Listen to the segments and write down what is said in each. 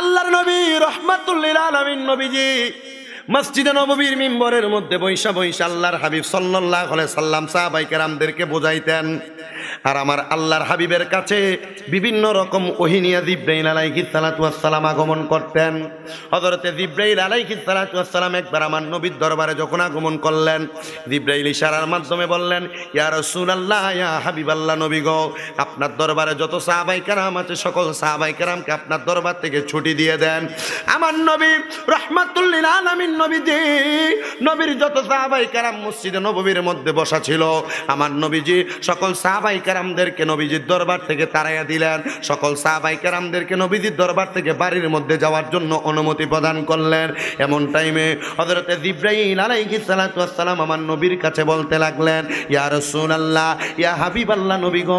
আল্লাহর নবী রহমাতুল্লিল আলমিন নবীজি মসজিদে নবীর মিম্বরের মধ্যে বৈশা বৈশা আল্লাহর হাবিব সাল্লাহ সাল্লাম সাহাবাইকার আমদেরকে বোঝাইতেন আর আমার আল্লাহর হাবিবের কাছে বিভিন্ন রকম ওহিনিয়া জিব্রাইল আলাইহি সালাম আগমন করতেন হজরতে জিব্রাইল আলাইহি সালাম একবার আমার নবীর দরবারে যখন আগমন করলেন জিব্রাইল ইশারার মাধ্যমে বললেন রসুল আল্লাহ ইয়া আল্লাহ নবী গো আপনার দরবারে যত সাহাবাই কারাম আছে সকল সাহাবাই কারামকে আপনার দরবার থেকে ছুটি দিয়ে দেন আমার নবী লিল আলমিন নবীজি নবীর যত সাহাবাই কারাম মসজিদে নববীর মধ্যে বসা ছিল আমার নবীজি সকল সাহাবাই কেরামদেরকে নবীজির দরবার থেকে তাড়াইয়া দিলেন সকল সাহাবাই কেরামদেরকে নবীজির দরবার থেকে বাড়ির মধ্যে যাওয়ার জন্য অনুমতি প্রদান করলেন এমন টাইমে হজরতে জিব্রাহিম আলাইহি সালাতাম আমার নবীর কাছে বলতে লাগলেন ইয়া রসুল আল্লাহ ইয়া হাবিব আল্লাহ নবী গো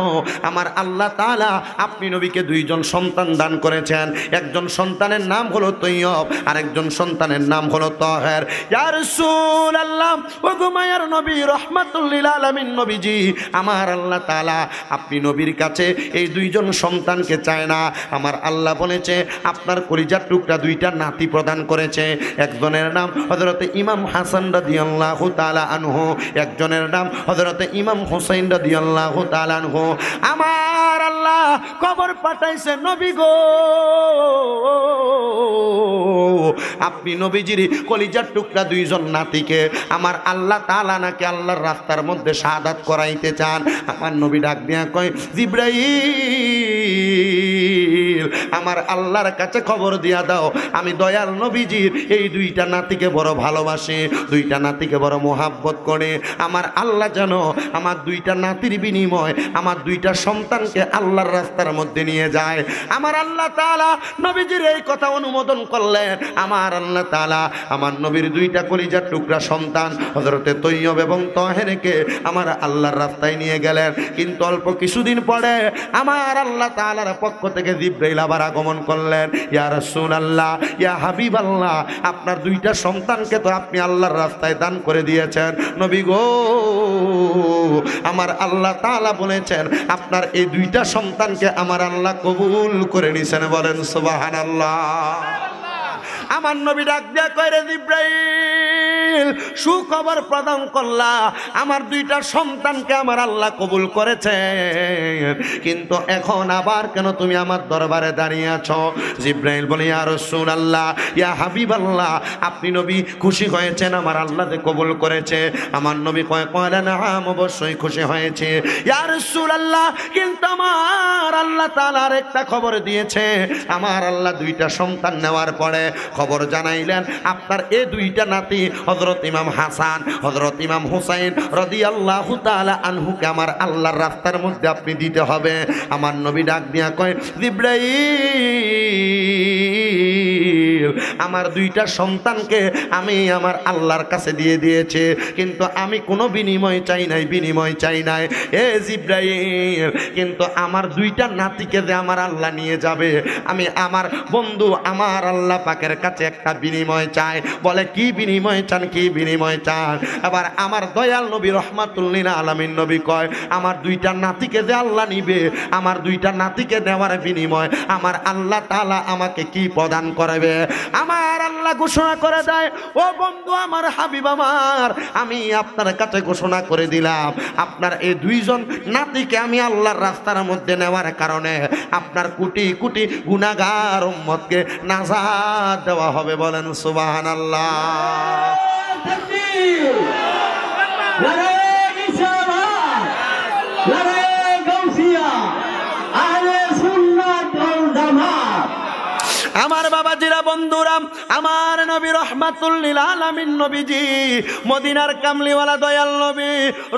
আমার আল্লাহ তালা আপনি নবীকে দুইজন সন্তান দান করেছেন একজন সন্তানের নাম হলো তৈয়ব আর একজন সন্তানের নাম হলো তহের ইয়ার রসুল আল্লাহ ও গুমায়ার নবী রহমাতুল্লিল আলমিন নবীজি আমার আল্লাহ তালা না আপনি নবীর কাছে এই দুইজন সন্তানকে চায় না আমার আল্লাহ বলেছে আপনার কলিজার টুকরা দুইটা নাতি প্রদান করেছে একজনের নাম হজরতে ইমাম হাসান রাদিয়াল্লাহ তালা আনহু একজনের নাম হজরতে ইমাম হুসাইন রাদিয়াল্লাহ তালা আনহু আমার আল্লাহ কবর পাঠাইছে নবী গো আপনি নবীজির কলিজার টুকরা দুইজন নাতিকে আমার আল্লাহ তালা নাকি আল্লাহর রাস্তার মধ্যে সাদাত করাইতে চান আমার নবী ডাক দিয়া কয় জিব্রাইল জিব্রিল আমার আল্লাহর কাছে খবর দিয়া দাও আমি দয়াল নবীজির এই দুইটা নাতিকে বড় ভালোবাসে দুইটা নাতিকে বড় মোহাব্বত করে আমার আল্লাহ জানো আমার দুইটা নাতির বিনিময় আমার দুইটা সন্তানকে আল্লাহর রাস্তার মধ্যে নিয়ে যায় আমার আল্লাহ তালা নবীজির এই কথা অনুমোদন করলেন আমার আল্লাহ তালা আমার নবীর দুইটা কলিজার টুকরা সন্তান হজরতে তৈয়ব এবং তহেরকে আমার আল্লাহর রাস্তায় নিয়ে গেলেন কিন্তু অল্প কিছুদিন পরে আমার আল্লাহ তালার পক্ষ থেকে জিব্রাই জিব্রাইল আগমন করলেন ইয়া রসুল আল্লাহ ইয়া হাবিব আল্লাহ আপনার দুইটা সন্তানকে তো আপনি আল্লাহর রাস্তায় দান করে দিয়েছেন নবী গো আমার আল্লাহ তালা বলেছেন আপনার এই দুইটা সন্তানকে আমার আল্লাহ কবুল করে নিছেন বলেন সুবাহান আল্লাহ আমার নবী ডাক দিয়া কয়রে জিব্রাইল সুখবর প্রদান করলা আমার দুইটা সন্তানকে আমার আল্লাহ কবুল করেছে কিন্তু এখন আবার কেন তুমি আমার দরবারে দাঁড়িয়ে আছো জিব্রাইল বলে ইয়া রসুল আল্লাহ ইয়া হাবিব আল্লাহ আপনি নবী খুশি হয়েছেন আমার আল্লাহ কবুল করেছে আমার নবী কয় কয়লা না অবশ্যই খুশি হয়েছে ইয়া রসুল আল্লাহ কিন্তু আমার আল্লাহ তালার একটা খবর দিয়েছে আমার আল্লাহ দুইটা সন্তান নেওয়ার পরে খবর খবর জানাইলেন আপনার এ দুইটা নাতি হজরত ইমাম হাসান হজরত ইমাম হুসাইন রদি আল্লাহ আনহুকে আমার আল্লাহর রাস্তার মধ্যে আপনি দিতে হবে আমার নবী ডাক দিয়া কয় দিব্রাই আমার দুইটা সন্তানকে আমি আমার আল্লাহর কাছে দিয়ে দিয়েছে কিন্তু আমি কোনো বিনিময় চাই নাই বিনিময় চাই নাই এ জিব্রাহিম কিন্তু আমার দুইটা নাতিকে যে আমার আল্লাহ নিয়ে যাবে আমি আমার বন্ধু আমার আল্লাহ পাকের কাছে কাছে একটা বিনিময় চায় বলে কি বিনিময় চান কি বিনিময় চান আবার আমার দয়াল নবী রহমাতুল্লিন আলমিন নবী কয় আমার দুইটা নাতিকে যে আল্লাহ নিবে আমার দুইটা নাতিকে দেওয়ার বিনিময় আমার আল্লাহ তালা আমাকে কি প্রদান করবে আমার আল্লাহ ঘোষণা করে দেয় ও বন্ধু আমার হাবিব আমার আমি আপনার কাছে ঘোষণা করে দিলাম আপনার এই দুইজন নাতিকে আমি আল্লাহর রাস্তার মধ্যে নেওয়ার কারণে আপনার কুটি কুটি গুণাগার উম্মতকে নাজাদ দেওয়া দেওয়া হবে বলেন সুবাহান আল্লাহ বাবাজিরা বন্ধুরা আমার নবী রহমাতুল্লিল আলামিন নবীজি মদিনার কামলিওয়ালা দয়াল নবী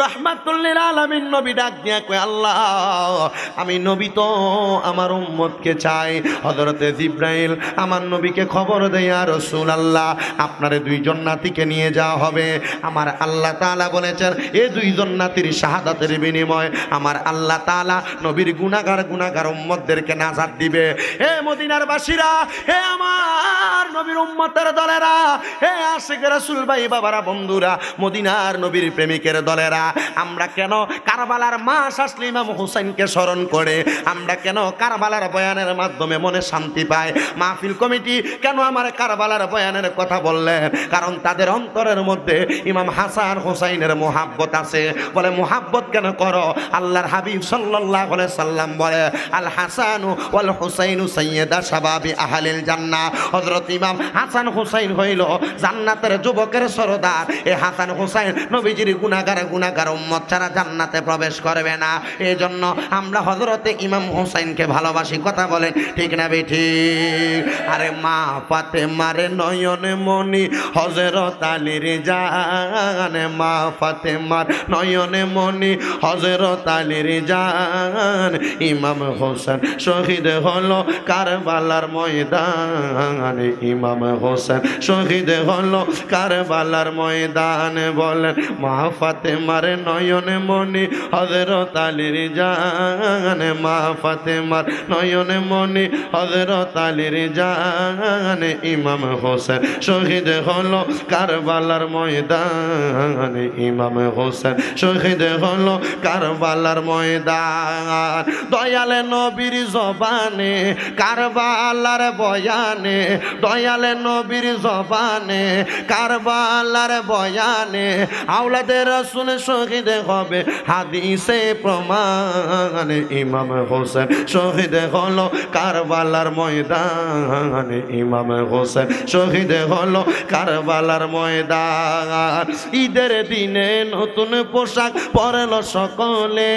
রহমাতুল্লিল আলামিন নবী ডাক দিয়া কয় আল্লাহ আমি নবী তো আমার উম্মতকে চাই হজরতে জিব্রাইল আমার নবীকে খবর দেয়া রসুল আল্লাহ আপনার দুইজন নাতিকে নিয়ে যাওয়া হবে আমার আল্লাহ তালা বলেছেন এ দুইজন নাতির শাহাদাতের বিনিময় আমার আল্লাহ তালা নবীর গুণাগার গুণাগার উম্মতদেরকে নাজার দিবে হে মদিনার বাসীরা হে আমার নবীর উম্মতের দলেরা হে আশিক রাসুল ভাই বাবারা বন্ধুরা মদিনার নবীর প্রেমিকের দলেরা আমরা কেন কারবালার মা আসলে ইমাম হুসাইনকে স্মরণ করে আমরা কেন কারবালার বয়ানের মাধ্যমে মনে শান্তি পায় মাহফিল কমিটি কেন আমার কারবালার বয়ানের কথা বললেন কারণ তাদের অন্তরের মধ্যে ইমাম হাসান হুসাইনের মোহাব্বত আছে বলে মোহাব্বত কেন করো আল্লাহর হাবিব সাল্লাহ সাল্লাম বলে আল হাসানু ওয়াল হুসাইনু সৈয়দা সাবাবি আহালিল যান না হজরত ইমাম হাসান হুসাইন হইল জান্নাতের যুবকের সরদার এ হাসান হুসাইন নবীজির গুণাগার গুণাগার উম্মত ছাড়া জান্নাতে প্রবেশ করবে না এই জন্য আমরা হজরতে ইমাম হুসাইনকে ভালোবাসি কথা বলেন ঠিক না বেঠি আরে মা পাতে মারে নয়নে মনি হজরত আলীর জান মা পাতে মার নয়নে মনি হজরত আলীর জান ইমাম হোসেন শহীদ হলো কারবালার ময়দান জান ইমাম হোসেন শহীদ হলো কারবালার ময়দান বলেন মা ফাতেমার নয়ন মনি হজরত আলীর জানে মা ফাতেমার নয়ন মনি হজরত আলীর জানে ইমাম হোসেন শহীদ হলো কারবালার ময়দান ইমাম হোসেন শহীদ হলো কারবালার ময়দান দয়ালে নবীর জবানে কারবালার বয় বয়ানে দয়ালে নবীর জবানে কারবালার বয়ানে আওলাদের শুনে শহীদ হবে হাদিসে প্রমাণ ইমাম হোসেন শহীদ হলো কারবালার ময়দান ইমাম হোসেন শহীদ হলো কারবালার ময়দান ঈদের দিনে নতুন পোশাক পরেলো সকলে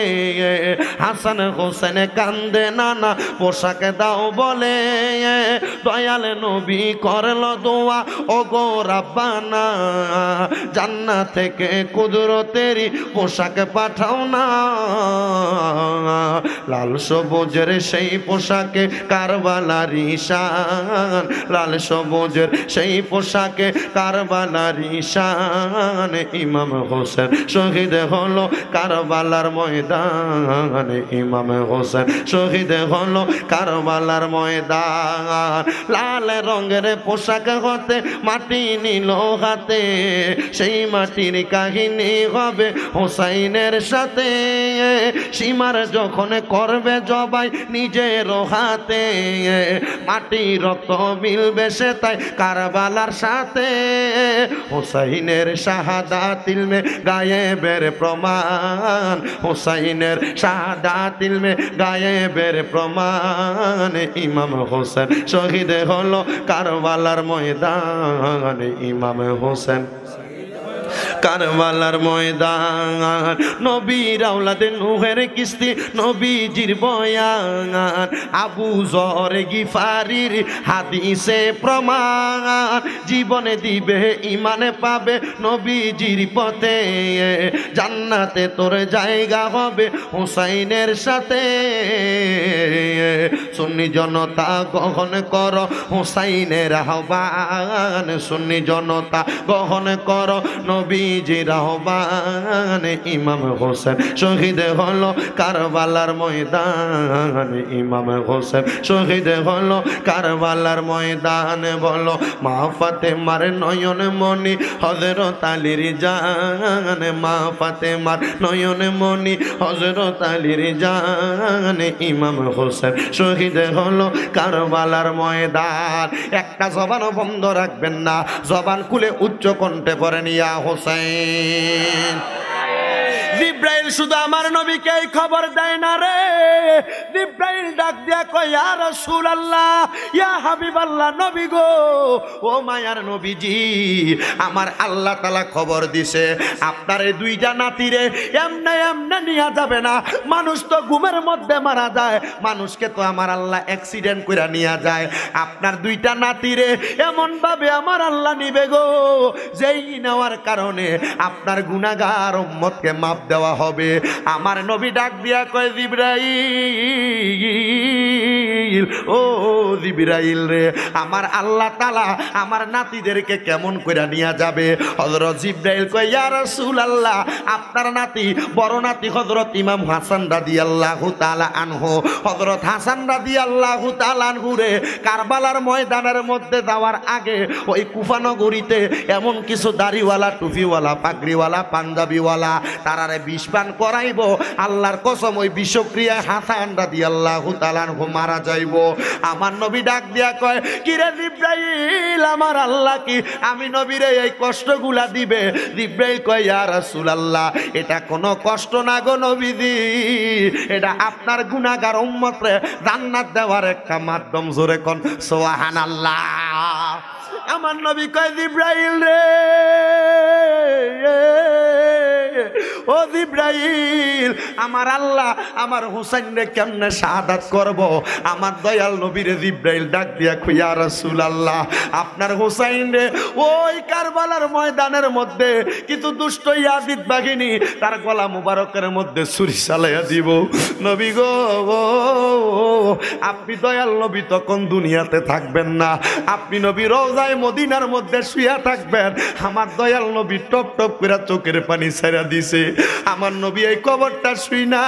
হাসান হোসেন কান্দে নানা পোশাক দাও বলে দয়াল নবী করল দোয়া ও গো রাব্বানা জান্না থেকে কুদরতেরই পোশাক পাঠাও না লাল সবুজের সেই পোশাকে কারবালার ঈশান লাল সবুজের সেই পোশাকে কারবালার ঈশান ইমাম হোসেন শহীদ হলো কারবালার ময়দান ইমাম হোসেন শহীদ হলো কারবালার ময়দান লাল রঙের পোশাক হতে মাটি নিল হাতে সেই মাটির কাহিনী হবে হোসাইনের সাথে সীমার যখন করবে জবাই নিজের হাতে মাটি রক্ত মিলবে সে তাই কারবালার সাথে হোসাইনের শাহাদা তিলমে গায়ে বের প্রমাণ হোসাইনের শাহাদা তিলমে বের প্রমাণ ইমাম হোসেন শহীদ শহীদ হলো কারবালার ময়দান ইমাম হোসেন কারবালার ময়দান নবী আওলাদে নুহের কিস্তি নবীজির বয়ান আবু জর গিফারির হাদিসে প্রমাণ জীবনে দিবে ইমানে পাবে নবীজির পথে জান্নাতে তোর জায়গা হবে হুসাইনের সাথে সুন্নি জনতা গ্রহণ কর হুসাইনের আহ্বান সুন্নি জনতা গ্রহণ কর নবী নবীজির আহ্বান ইমাম হোসেন শহীদ হলো কারবালার ময়দান ইমাম হোসেন শহীদ হলো কারবালার ময়দান বলো মা ফাতে মার নয়ন মনি হজরত আলীর জান মা ফাতে মার নয়ন মনি হজরত আলীর জান ইমাম হোসেন শহীদ হলো কারবালার ময়দান একটা জবানও বন্ধ রাখবেন না জবান খুলে উচ্চ কণ্ঠে পরেন ইয়া হোসেন হোসাইন জিব্রাইল শুধু আমার নবীকে এই খবর দেয় না রে জিব্রাইল ডাক দিয়া কয় ইয়া রাসূলুল্লাহ ইয়া হাবিবাল্লাহ নবী গো ও মায়ার নবীজি আমার আল্লাহ তাআলা খবর দিছে আপনার এই দুইটা নাতিরে এমনে এমনে নিয়ে যাবে না মানুষ তো ঘুমের মধ্যে মারা যায় মানুষকে তো আমার আল্লাহ অ্যাক্সিডেন্ট করে নিয়ে যায় আপনার দুইটা নাতিরে এমনভাবে আমার আল্লাহ নিবে গো যেই নেওয়ার কারণে আপনার গুণাগার উম্মতকে মাপ দেওয়া হবে আমার নবী ডাক বিয়া কয় জিব্রাইল ও জিব্রাইল রে আমার আল্লাহ তালা আমার নাতিদেরকে কেমন করে নিয়ে যাবে হজরত জিব্রাইল কয় ইয়ার রাসূল আল্লাহ আপনার নাতি বড় নাতি হজরত ইমাম হাসান রাদি আল্লাহ তালা আনহো হজরত হাসান রাদি আল্লাহ তালান রে কারবালার ময়দানের মধ্যে যাওয়ার আগে ওই কুফানগরীতে এমন কিছু দাড়িওয়ালা টুপিওয়ালা পাগড়িওয়ালা পাঞ্জাবিওয়ালা তারা তারে বিষপান করাইব আল্লাহর কসম ওই বিষক্রিয়ায় হাসায়নরা দিয়ে আল্লাহ তালান মারা যাইব আমার নবী ডাক দিয়া কয় কিরে জিব্রাইল আমার আল্লাহ কি আমি নবীরে এই কষ্টগুলা দিবে জিব্রাইল কয় ইয়া রসুল আল্লাহ এটা কোনো কষ্ট না গো নবীদি এটা আপনার গুণাগার উম্মতরে জান্নাত দেওয়ার একটা মাধ্যম জোরে কন সোহান আল্লাহ আমার নবী কয় দিব্রাইল রে ও জিব্রাইল আমার আল্লাহ আমার হুসাইন রে কেমনে শাহাদাত করব আমার দয়াল নবীরে জিব্রাইল ডাক দিয়া খুইয়া রসুল আল্লাহ আপনার হুসাইন রে ওই কারবালার ময়দানের মধ্যে কিন্তু দুষ্ট ইয়াদিত বাঘিনী তার গলা মুবারকের মধ্যে সুরি চালাইয়া দিব নবী গো আপনি দয়াল নবী তখন দুনিয়াতে থাকবেন না আপনি নবী রোজায় মদিনার মধ্যে শুয়া থাকবেন আমার দয়াল নবী টপ টপ করে চোখের পানি ছেড়ে দিছে আমার নবী এই কবরটা শুই না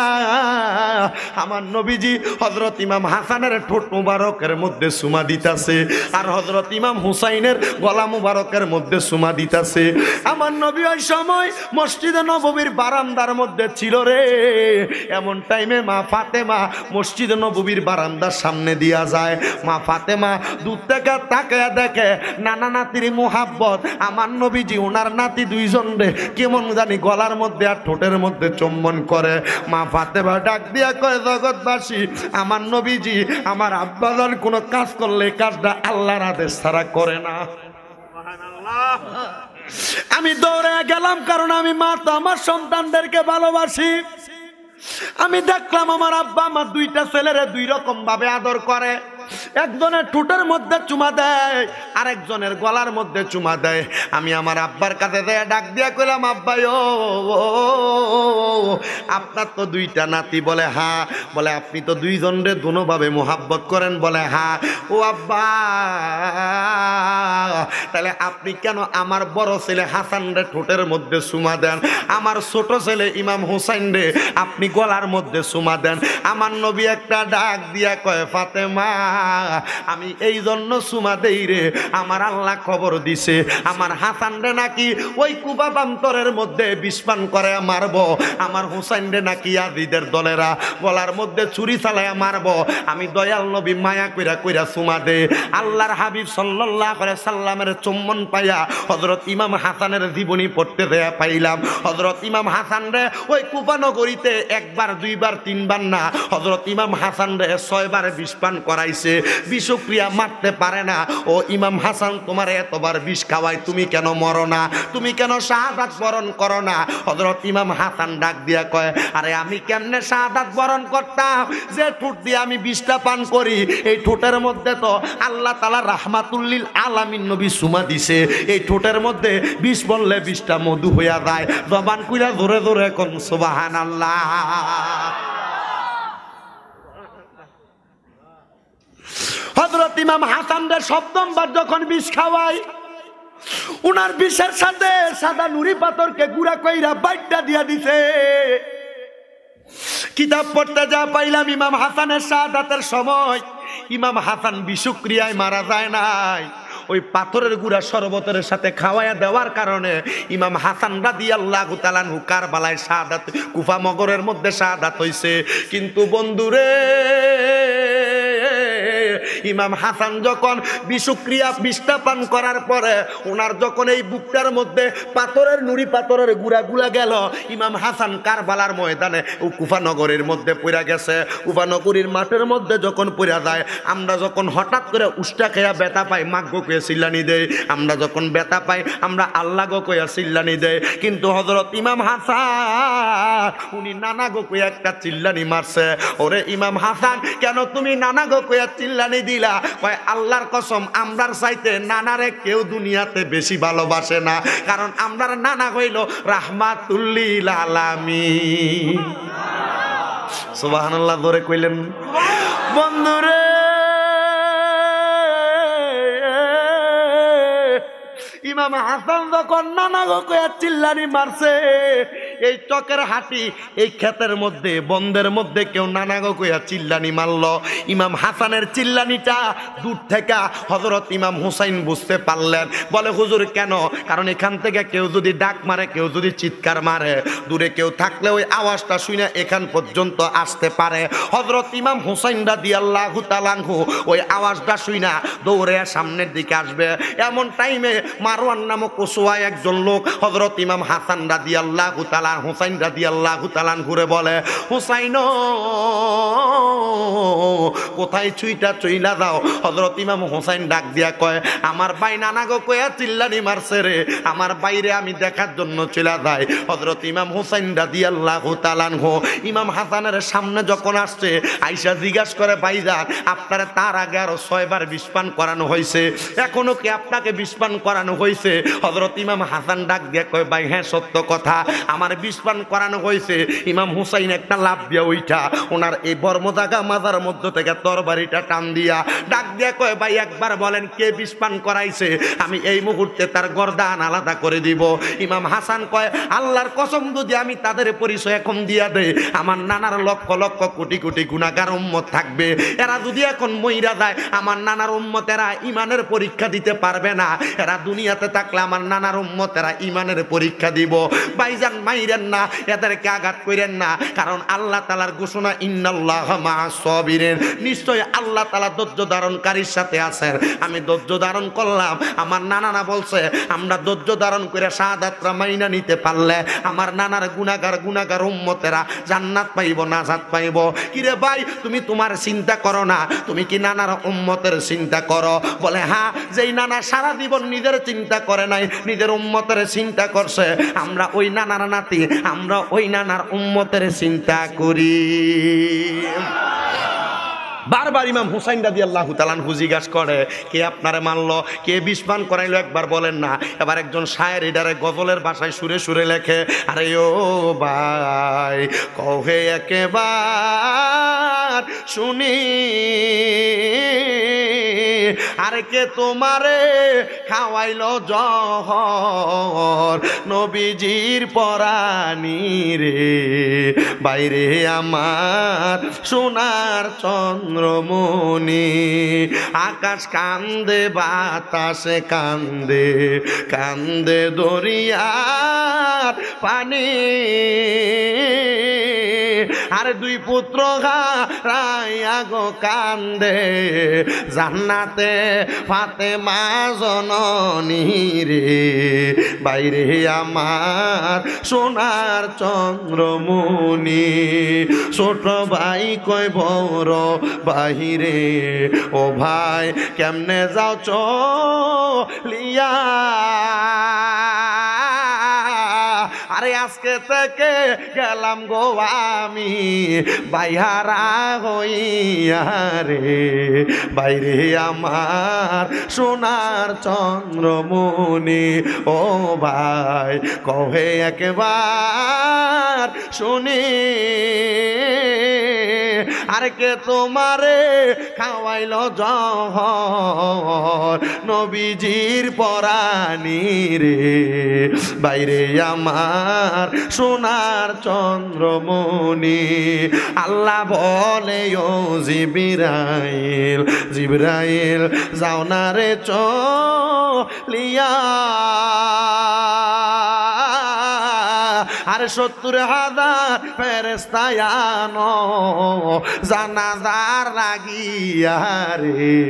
আমার নবীজি হজরত ইমাম হাসানের ঠোঁট মুবারকের মধ্যে সুমা দিতাছে আর হজরত ইমাম হুসাইনের গলা মুবারকের মধ্যে সুমা দিতাছে আমার নবী ওই সময় মসজিদে নবীর বারান্দার মধ্যে ছিল রে এমন টাইমে মা ফাতেমা মসজিদে নবীর বারান্দার সামনে দিয়া যায় মা ফাতেমা দূর থেকে তাকায়া দেখে নানা নাতির মোহাব্বত আমার নবীজি ওনার নাতি দুইজন রে কেমন জানি গলা মাথার মধ্যে আর ঠোঁটের মধ্যে চুম্বন করে মা ফাতেমা ডাক দিয়া কয় জগৎবাসী আমার নবীজি আমার আব্বাজান কোনো কাজ করলে কাজটা আল্লাহর আদেশ ছাড়া করে না আমি দৌড়ে গেলাম কারণ আমি মা তো আমার সন্তানদেরকে ভালোবাসি আমি দেখলাম আমার আব্বা আমার দুইটা ছেলেরে দুই রকম ভাবে আদর করে একজনের ঠোঁটের মধ্যে চুমা দেয় আরেকজনের গলার মধ্যে চুমা দেয় আমি আমার আব্বার কাছে দেয় ডাক দিয়া কইলাম আব্বাই ও আপনার তো দুইটা নাতি বলে হ্যাঁ বলে আপনি তো দুইজন রে দুনোভাবে মোহাব্বত করেন বলে হ্যাঁ ও আব্বা তাহলে আপনি কেন আমার বড় ছেলে হাসান রে ঠোঁটের মধ্যে চুমা দেন আমার ছোট ছেলে ইমাম হুসাইন রে আপনি গলার মধ্যে চুমা দেন আমার নবী একটা ডাক দিয়া কয় ফাতেমা আমি এই জন্য সুমা দেই রে আমার আল্লাহ খবর দিছে আমার হাসান রে নাকি ওই কুবা বান্তরের মধ্যে বিস্পান করে মারব আমার হুসাইন রে নাকি আজিদের দলেরা বলার মধ্যে ছুরি চালায় মারব আমি দয়াল নবী মায়া কইরা কইরা সুমা দে আল্লাহর হাবিব সাল্লাহ সাল্লামের চুম্বন পাইয়া হজরত ইমাম হাসানের জীবনী পড়তে দেয়া পাইলাম হজরত ইমাম হাসান রে ওই নগরীতে একবার দুইবার তিনবার না হজরত ইমাম হাসান রে ছয়বার বিস্পান করাইছে হয়েছে বিষক্রিয়া মারতে পারে না ও ইমাম হাসান তোমার এতবার বিষ খাওয়ায় তুমি কেন মরো না তুমি কেন শাহাদ বরণ করো না হজরত ইমাম হাসান ডাক দিয়া কয় আরে আমি কেমনে শাহাদ বরণ করতাম যে ঠোঁট দিয়ে আমি বিষটা পান করি এই ঠোঁটের মধ্যে তো আল্লাহ তালা রাহমাতুল্লিল আলামিন নবী সুমা দিছে এই ঠোঁটের মধ্যে বিষ বললে বিষটা মধু হইয়া যায় দবান কুইরা ধরে ধরে কোন সোবাহান আল্লাহ হজরত ইমাম হাসান রে সপ্তমবার যখন বিষ খাওয়ায় উনার বিষের সাথে সাদা নুরি পাথরকে গুড়া কইরা বাইটা দিয়া দিছে কিতাব পড়তে যা পাইলাম ইমাম হাসানের সাদাতের সময় ইমাম হাসান বিষুক্রিয়ায় মারা যায় নাই ওই পাথরের গুড়া শরবতের সাথে খাওয়াইয়া দেওয়ার কারণে ইমাম হাসান রাদি আল্লাহ তালান হুকার বালায় সাদাত কুফা মগরের মধ্যে সাদাত হইছে কিন্তু বন্ধুরে ইমাম হাসান যখন বিষক্রিয়া বিষ্ঠা করার পরে ওনার যখন এই বুকটার মধ্যে পাথরের নুড়ি পাথরের গুড়া গুলা গেল ইমাম হাসান কারবালার ময়দানে ও কুফানগরের মধ্যে পড়া গেছে কুফানগরীর মাঠের মধ্যে যখন পড়া যায় আমরা যখন হঠাৎ করে উষ্টা খেয়া ব্যথা পাই মাগ্য কয়ে চিল্লানি দেয় আমরা যখন ব্যথা পাই আমরা আল্লাহ গো কয়া চিল্লানি দেয় কিন্তু হজরত ইমাম হাসান উনি নানা গো একটা চিল্লানি মারছে ওরে ইমাম হাসান কেন তুমি নানা গো চিল্লানি দিলা কয় আল্লাহর কসম আমরার চাইতে নানারে কেউ দুনিয়াতে বেশি ভালোবাসে না কারণ আমরার নানা হইল রাহমাতুল্লিল আলামি সোবাহান্লাহ দরে কইলেন বন্ধুরে ইমাম হাসান যখন নানা গোয়া চিল্লানি মারছে এই চকের হাঁটি এই ক্ষেতের মধ্যে বন্ধের মধ্যে কেউ নানা গোয়া চিল্লানি মারল ইমাম হাসানের চিল্লানিটা দূর থেকে হজরত ইমাম হুসাইন বুঝতে পারলেন বলে হুজুর কেন কারণ এখান থেকে কেউ যদি ডাক মারে কেউ যদি চিৎকার মারে দূরে কেউ থাকলে ওই আওয়াজটা শুনে এখান পর্যন্ত আসতে পারে হজরত ইমাম হুসাইন রাদি আল্লাহ তালাঙ্গু ওই আওয়াজটা শুই না দৌড়ে সামনের দিকে আসবে এমন টাইমে মারওয়ান নামক ওসুয়ায় একজন লোক হজরত ইমাম হাসান রাজি আল্লাহ তালান হুসাইন রাজি আল্লাহ তালান ঘুরে বলে হুসাইন কোথায় চুইটা চইলা দাও হজরত ইমাম হুসাইন ডাক দিয়া কয় আমার বাই নানা গো কয়া চিল্লানি মারছে রে আমার বাইরে আমি দেখার জন্য চিলা যাই হজরত ইমাম হুসাইন রাজি আল্লাহ তালান হো ইমাম হাসানের সামনে যখন আসছে আইসা জিজ্ঞাস করে যান আপনার তার আগে আরো ছয়বার বিষপান করানো হয়েছে এখনো কি আপনাকে বিষপান করানো হয়েছে হজরত ইমাম হাসান ডাক দিয়ে কয় ভাই হ্যাঁ সত্য কথা আমার বিষপান করানো হয়েছে ইমাম হুসাইন একটা লাভ দিয়ে ওইটা ওনার এই বর্মদাগা মাজার মধ্য থেকে তরবারিটা টান দিয়া ডাক দিয়ে কয় ভাই একবার বলেন কে বিষপান করাইছে আমি এই মুহূর্তে তার গরদান আলাদা করে দিব ইমাম হাসান কয় আল্লাহর কসম যদি আমি তাদের পরিচয় এখন দিয়া দেয় আমার নানার লক্ষ লক্ষ কোটি কোটি গুণাগার উম্মত থাকবে এরা যদি এখন মহিরা যায় আমার নানার উম্মত এরা ইমানের পরীক্ষা দিতে পারবে না এরা দুনিয়া দুনিয়াতে থাকলে আমার নানার উম্মতেরা ইমানের পরীক্ষা দিব বাইজান মাইরেন না এদেরকে আঘাত করেন না কারণ আল্লাহ তালার ঘোষণা ইন্নাল্লাহ মা সবিরেন নিশ্চয় আল্লাহ তালা ধৈর্য ধারণকারীর সাথে আছেন আমি ধৈর্য ধারণ করলাম আমার নানা বলছে আমরা ধৈর্য ধারণ করে সাহাদাত্রা মাইনা নিতে পারলে আমার নানার গুণাগার গুণাগার উম্মতেরা জান্নাত পাইব নাজাত পাইব কিরে ভাই তুমি তোমার চিন্তা করো না তুমি কি নানার উম্মতের চিন্তা করো বলে হ্যাঁ যেই নানা সারা জীবন নিজের চিন্তা চিন্তা করে নাই নিজের উম্মতের চিন্তা করছে আমরা ওই নানার নাতি আমরা ওই নানার উম্মতের চিন্তা করি বারবার ইমাম হুসাইন দাদি আল্লাহ তালান হুজিগাস করে কে আপনারে মানলো কে বিস্মান করাইলো একবার বলেন না এবার একজন সায়ের ইডারে গজলের বাসায় সুরে সুরে লেখে আরে ও ভাই কহে একেবার তোমার শুনি আর কে তোমারে খাওয়াইল জহর নবীজির পরানি রে বাইরে আমার সোনার চন্দ্রমণি আকাশ কান্দে বাতাসে কান্দে কান্দে দরিয়ার পানি আর দুই পুত্র গা রাইয়া গো কান্দে জান্নাতে ফাতে মা জননী রে বাইরে আমার সোনার চন্দ্রমণি ছোট ভাই কয় বড় বাহিরে ও ভাই কেমনে যাও চলিয়া আরে আজকে থেকে গেলাম গো আমি বাইহারা হই আরে বাইরে আমার সোনার চন্দ্রমণি ও ভাই কহে একবার শুনি আর কে তোমারে খাওয়াইল জহ নবীজির পরাণী রে বাইরে আমার আমার সোনার চন্দ্রমণি আল্লাহ বলে ও জিবিরাইল জিবিরাইল যাও না রে চলিয়া আর সত্তর হাজার ফেরেস্তায়ানো জানাজার লাগিয়া রে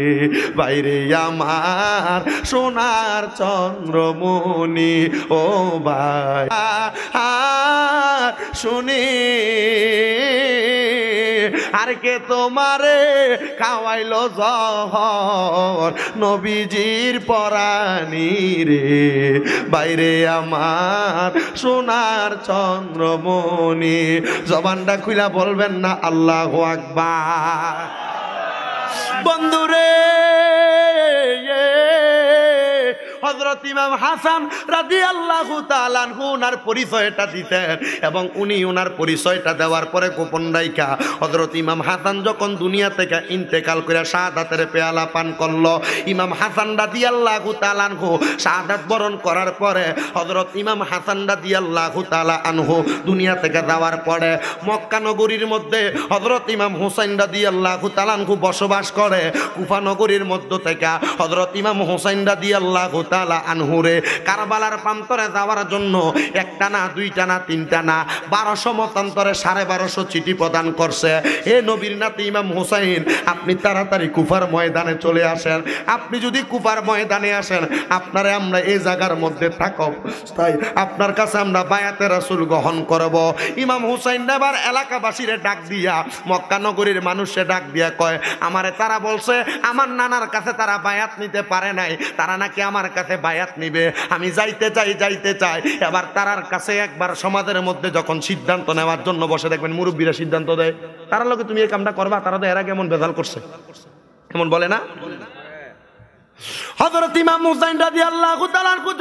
বাইরে আমার সোনার চন্দ্রমণি ও ভাই শুনি আর কে তোমারে খাওয়াইল জহর নবীজির পরাণী রে বাইরে আমার সোনার চ চন্দ্রমণি জবানটা খুলা বলবেন না আল্লাহ আকবার বন্ধুরে হজরত ইমাম হাসান রাজি আল্লাহ তালানহু ওনার পরিচয়টা দিতেন এবং উনি ওনার পরিচয়টা দেওয়ার পরে গোপন রায়িকা হজরত ইমাম হাসান যখন দুনিয়া থেকে ইন্তেকাল করে শাহাদাতের পেয়ালা পান করলো ইমাম হাসান রাজি আল্লাহ তালানহু শাহাদাত বরণ করার পরে হজরত ইমাম হাসান রাজি আল্লাহ তালা আনহু দুনিয়া থেকে যাওয়ার পরে মক্কানগরীর মধ্যে হজরত ইমাম হুসাইন রাজি আল্লাহ তালানহু বসবাস করে কুফানগরীর মধ্য থেকে হজরত ইমাম হুসাইন রাজি আল্লাহ তালা আনহুরে কারবালার প্রান্তরে যাওয়ার জন্য একটা না দুইটা না তিনটা না বারোশো মতান্তরে সাড়ে বারোশো চিঠি প্রদান করছে এ নবীর নাতি ইমাম হুসাইন আপনি তাড়াতাড়ি কুফার ময়দানে চলে আসেন আপনি যদি কুফার ময়দানে আসেন আপনারে আমরা এই জায়গার মধ্যে থাকব তাই আপনার কাছে আমরা বায়াতে রাসুল গ্রহণ করব ইমাম হুসাইন এবার এলাকাবাসীরে ডাক দিয়া মক্কানগরীর মানুষে ডাক দিয়া কয় আমারে তারা বলছে আমার নানার কাছে তারা বায়াত নিতে পারে নাই তারা নাকি আমার কাছে বায়াত নিবে আমি যাইতে চাই যাইতে চাই এবার তারার কাছে একবার সমাজের মধ্যে যখন সিদ্ধান্ত নেওয়ার জন্য বসে দেখবেন মুরব্বীরা সিদ্ধান্ত দেয় তারা লোকে তুমি এই কামটা করবা তারা তো এরা কেমন ভেজাল করছে এমন বলে না হজরত ইমাম হুসাইন রাজি আল্লাহ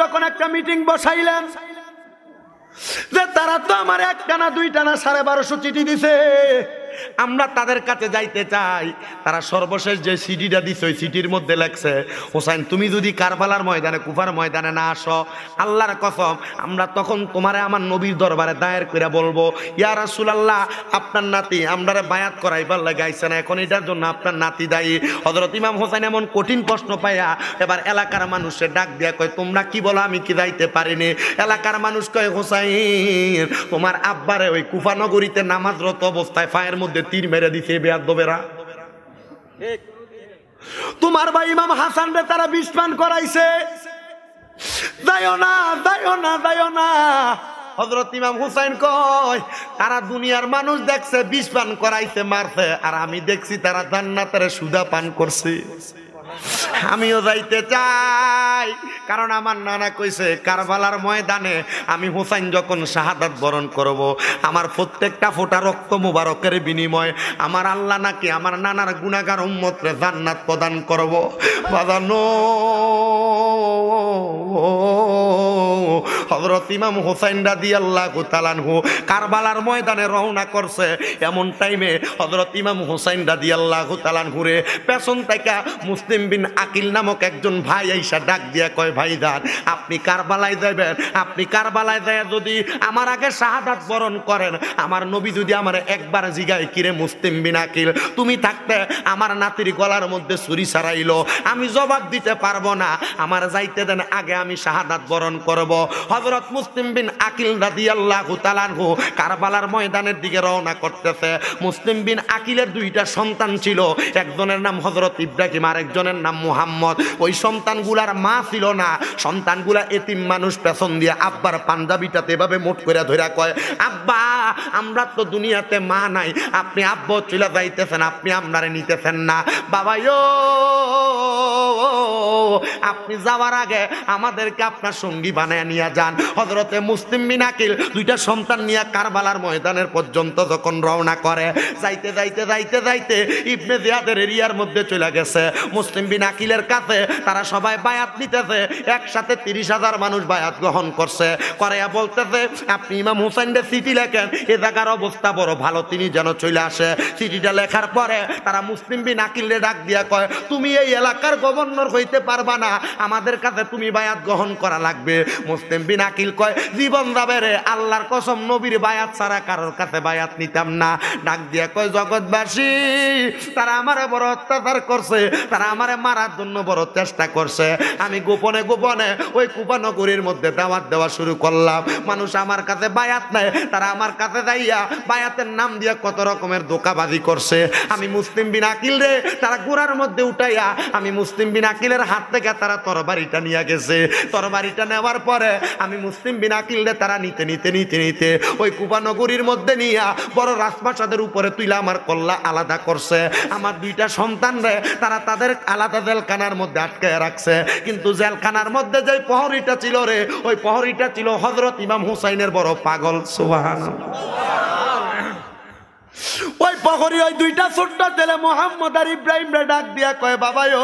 যখন একটা মিটিং বসাইলেন যে তারা তো আমার একটানা দুইটানা সাড়ে বারোশো চিঠি দিছে আমরা তাদের কাছে যাইতে চাই তারা সর্বশেষ যে সিটিটা দিছে ওই সিটির মধ্যে লেখছে হোসাইন তুমি যদি কারবালার ময়দানে কুফার ময়দানে না আসো আল্লাহর কসম আমরা তখন তোমারে আমার নবীর দরবারে দায়ের করে বলবো ইয়া রাসূলুল্লাহ আপনার নাতি আমরা বায়াত করাইবার লাগাইছে না এখন এটার জন্য আপনার নাতি দায়ী হজরত ইমাম হোসাইন এমন কঠিন প্রশ্ন পাইয়া এবার এলাকার মানুষের ডাক দিয়া কয় তোমরা কি বলো আমি কি যাইতে পারিনি এলাকার মানুষ কয় হোসাইন তোমার আব্বারে ওই কুফানগরীতে নামাজরত অবস্থায় ফায়ের মধ্যে তীর মেরে দিছে বেয়াদবেরা তোমার ভাই ইমাম হাসান রে তারা বিস্পান করাইছে হজরত ইমাম হুসাইন কয় তারা দুনিয়ার মানুষ দেখছে বিষ পান করাইছে মারছে আর আমি দেখছি তারা জান্নাতারে সুদা পান করছে আমিও যাইতে চাই কারণ আমার নানা কইছে কারবালার ময়দানে আমি হুসাইন যখন শাহাদাত বরণ করব। আমার প্রত্যেকটা ফোটা রক্ত মুবারকের বিনিময় আমার আল্লাহ নাকি আমার নানার গুণাগার উম্মতরে জান্নাত প্রদান করব বাজানো হজরত ইমাম হোসাইন রাদি আল্লাহ তালানহু কারবালার ময়দানে রওনা করছে এমন টাইমে হজরত ইমাম হোসাইন রাদি আল্লাহ তালানহুরে পেছন থেকে মুসলিম বিন আকিল নামক একজন ভাই আইসা ডাক দিয়া কয় ভাই দান আপনি বালায় যাবেন আপনি বালায় যায় যদি আমার আগে শাহাদাত বরণ করেন আমার নবী যদি আমার একবার জিগায় কিরে মুসলিম বিন আকিল তুমি থাকতে আমার নাতির গলার মধ্যে ছুরি ছাড়াইল আমি জবাব দিতে পারবো না আমার যাইতে দেন আগে আমি শাহাদাত বরণ করব হজরত মুসলিম বিন আকিল রাদি আল্লাহ তালানহু কারবালার ময়দানের দিকে রওনা করতেছে মুসলিম বিন আকিলের দুইটা সন্তান ছিল একজনের নাম হজরত ইব্রাহিম আর একজনের নাম মুহা মোহাম্মদ ওই সন্তানগুলার মা ছিল না সন্তানগুলা এতিম মানুষ পেছন দিয়ে আব্বার পাঞ্জাবিটাতে এভাবে মোট করে ধরা কয় আব্বা আমরা তো দুনিয়াতে মা নাই আপনি আব্ব চলে যাইতেছেন আপনি আপনারে নিতেছেন না বাবাই ও আপনি যাওয়ার আগে আমাদেরকে আপনার সঙ্গী বানায় নিয়ে যান হজরতে মুসলিম মিনাকিল দুইটা সন্তান নিয়ে কারবালার ময়দানের পর্যন্ত যখন রওনা করে যাইতে যাইতে যাইতে যাইতে ইবনে জিয়াদের এরিয়ার মধ্যে চলে গেছে মুসলিম বিন উকিলের কাছে তারা সবাই বায়াত নিতেছে একসাথে তিরিশ হাজার মানুষ বায়াত গ্রহণ করছে করাইয়া বলতেছে আপনি ইমাম হুসাইনদের চিঠি লেখেন এ জায়গার অবস্থা বড় ভালো তিনি যেন চলে আসে চিঠিটা লেখার পরে তারা মুসলিম বিন আকিলে ডাক দিয়া কয় তুমি এই এলাকার গভর্নর হইতে পারবা না আমাদের কাছে তুমি বায়াত গ্রহণ করা লাগবে মুসলিম বিন আকিল কয় জীবন যাবে রে আল্লাহর কসম নবীর বায়াত ছাড়া কারোর কাছে বায়াত নিতাম না ডাক দিয়া কয় জগৎবাসী তারা আমারে বড় অত্যাচার করছে তারা আমারে মারার জন্য বড় চেষ্টা করছে আমি গোপনে গোপনে ওই কুপানগরীর মধ্যে দাওয়াত দেওয়া শুরু করলাম মানুষ আমার কাছে বায়াত নেয় তারা আমার কাছে যাইয়া বায়াতের নাম দিয়ে কত রকমের দোকাবাজি করছে আমি মুসলিম বিন আকিল রে তারা গোড়ার মধ্যে উঠাইয়া আমি মুসলিম বিন আকিলের হাত থেকে তারা তরবারিটা নিয়ে গেছে তরবারিটা নেওয়ার পরে আমি মুসলিম বিন আকিল রে তারা নিতে নিতে নিতে নিতে ওই কুপানগরীর মধ্যে নিয়া বড় রাজপ্রাসাদের উপরে তুইলা আমার কল্লা আলাদা করছে আমার দুইটা সন্তান রে তারা তাদের আলাদা দেল জেলখানার মধ্যে আটকায় রাখছে কিন্তু জেলখানার মধ্যে যে প্রহরীটা ছিল রে ওই প্রহরীটা ছিল হজরত ইমাম হুসাইনের বড় পাগল সুবাহান ওই পহরি ওই দুইটা ছোট্ট ছেলে মোহাম্মদ আর ইব্রাহিম রে ডাক দিয়া কয় বাবাই ও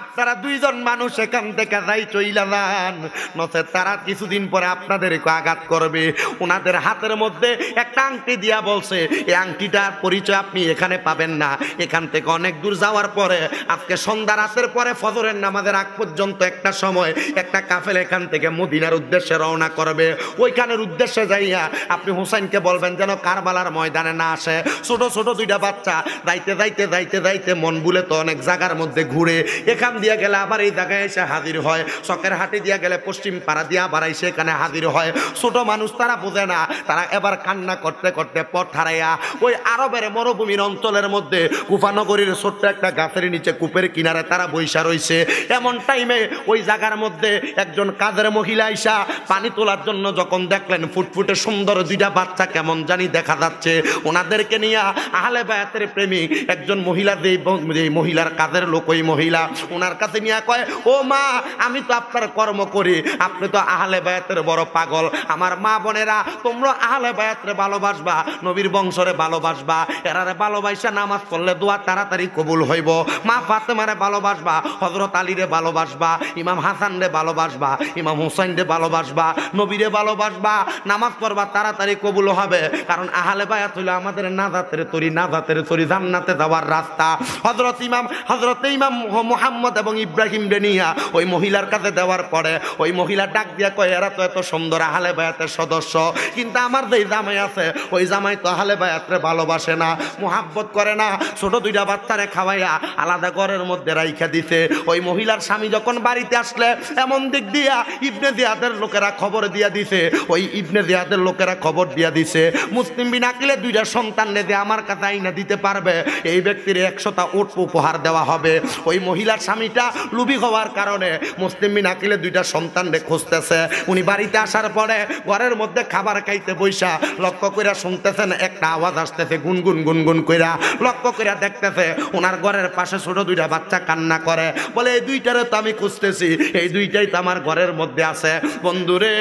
আপনারা দুইজন মানুষ এখান থেকে যাই চইলা যান নচে তারা কিছুদিন পরে আপনাদের আঘাত করবে ওনাদের হাতের মধ্যে একটা আংটি দিয়া বলছে এই আংটিটার পরিচয় আপনি এখানে পাবেন না এখান থেকে অনেক দূর যাওয়ার পরে আজকে সন্ধ্যা রাতের পরে ফজরের নামাজের আগ পর্যন্ত একটা সময় একটা কাফেল এখান থেকে মদিনার উদ্দেশ্যে রওনা করবে ওইখানের উদ্দেশ্যে যাইয়া আপনি হুসাইনকে বলবেন যেন কারবালার ময়দানে না আসে ছোট ছোট দুইটা বাচ্চা যাইতে যাইতে যাইতে যাইতে মন বুলে তো অনেক জায়গার মধ্যে ঘুরে এখান দিয়া গেলে আবার এই জায়গায় এসে হাজির হয় চকের হাটে দিয়া গেলে পশ্চিম পাড়া দিয়া আবার এসে এখানে হাজির হয় ছোট মানুষ তারা বোঝে না তারা এবার কান্না করতে করতে পথ হারাইয়া ওই আরবের মরুভূমির অঞ্চলের মধ্যে কুফানগরীর ছোট্ট একটা গাছের নিচে কূপের কিনারে তারা বৈশা রয়েছে এমন টাইমে ওই জায়গার মধ্যে একজন কাজের মহিলা আইসা পানি তোলার জন্য যখন দেখলেন ফুটফুটে সুন্দর দুইটা বাচ্চা কেমন জানি দেখা যাচ্ছে ওনাদেরকে নিয়ে আহলে বায়াতের প্রেমিক একজন মহিলা যেই মহিলার কাজের লোক ওই মহিলা মহিলা ওনার কাছে নিয়ে কয় ও মা আমি তো আপনার কর্ম করি আপনি তো আহলে বায়াতের বড় পাগল আমার মা বোনেরা তোমরা আহলে বায়াতের ভালোবাসবা নবীর বংশরে ভালোবাসবা এরারে ভালোবাসা নামাজ পড়লে দোয়া তাড়াতাড়ি কবুল হইব মা ফাতেমারে ভালোবাসবা হজরত আলীরে ভালোবাসবা ইমাম হাসান রে ভালোবাসবা ইমাম হুসাইন রে ভালোবাসবা নবীরে ভালোবাসবা নামাজ পড়বা তাড়াতাড়ি কবুল হবে কারণ আহলে বায়াত হইলো আমাদের নাজাতের তরি নাজাতের তরি জান্নাতে যাওয়ার রাস্তা হজরত ইমাম হজরত ইমাম মোহাম্মদ এবং ইব্রাহিম বেনিয়া ওই মহিলার কাছে দেওয়ার পরে ওই মহিলা ডাক দিয়া কয় এরা তো এত সুন্দর আহলে বায়াতের সদস্য কিন্তু আমার যেই জামাই আছে ওই জামাই তো আহলে বায়াতরে ভালোবাসে না মোহাব্বত করে না ছোট দুইটা বাচ্চারে খাওয়াইয়া আলাদা ঘরের মধ্যে রাইখা দিছে ওই মহিলার স্বামী যখন বাড়িতে আসলে এমন দিক দিয়া ইবনে জিয়াদের লোকেরা খবর দিয়া দিছে ওই ইবনে জিয়াদের লোকেরা খবর দিয়া দিছে মুসলিম বিন আকিলে দুইটা সন্তান নেতে আমার কাছে আইনা দিতে পারবে এই ব্যক্তির একশোটা উট উপহার দেওয়া হবে ওই মহিলার স্বামীটা লুবি হওয়ার কারণে মুসলিম মিন আকিলে দুইটা সন্তান খুঁজতেছে উনি বাড়িতে আসার পরে ঘরের মধ্যে খাবার খাইতে বৈশা লক্ষ্য কইরা শুনতেছেন একটা আওয়াজ আসতেছে গুনগুন গুনগুন কইরা লক্ষ্য করিয়া দেখতেছে ওনার ঘরের পাশে ছোট দুইটা বাচ্চা কান্না করে বলে এই দুইটারে তো আমি খুঁজতেছি এই দুইটাই তো আমার ঘরের মধ্যে আছে বন্ধুরে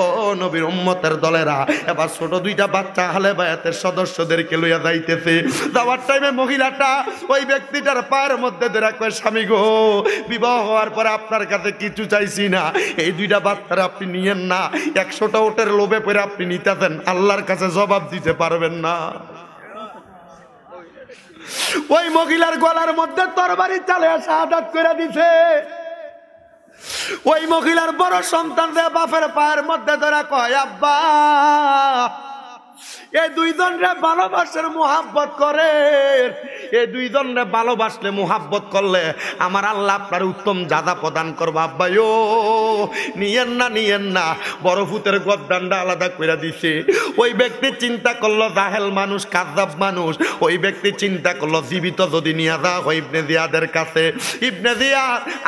ও নবীর উম্মতের দলেরা এবার ছোট দুইটা বাচ্চা হালে বায়াতের সদস্যদেরকে লইয়া যাইতেছে যাওয়ার টাইমে মহিলাটা ওই ব্যক্তিটার পায়ের মধ্যে ধরে কয়ে স্বামী গো বিবাহ হওয়ার পরে আপনার কাছে কিছু চাইছি না এই দুইটা বাচ্চারা আপনি নিয়েন না একশোটা ওটের লোভে পরে আপনি নিতেছেন আল্লাহর কাছে জবাব দিতে পারবেন না ওই মহিলার গলার মধ্যে তরবারি চালে সাহায্য করে দিছে ওই মহিলার বড় সন্তান বাপের পায়ের মধ্যে ধরা কয় আব্বা এই দুইজনরে ভালোবাসার মোহাব্বত করে এই দুইজনরে ভালোবাসলে মোহাব্বত করলে আমার আল্লাহ আপনার উত্তম জাদা প্রদান করবো ও নিয়েন না নিয়েন না বরফুতের গদ্দানটা আলাদা করে দিছে ওই ব্যক্তি চিন্তা করলো জাহেল মানুষ কাজাব মানুষ ওই ব্যক্তি চিন্তা করলো জীবিত যদি নিয়ে যা হয় ইবনে দিয়াদের কাছে ইবনে দিয়া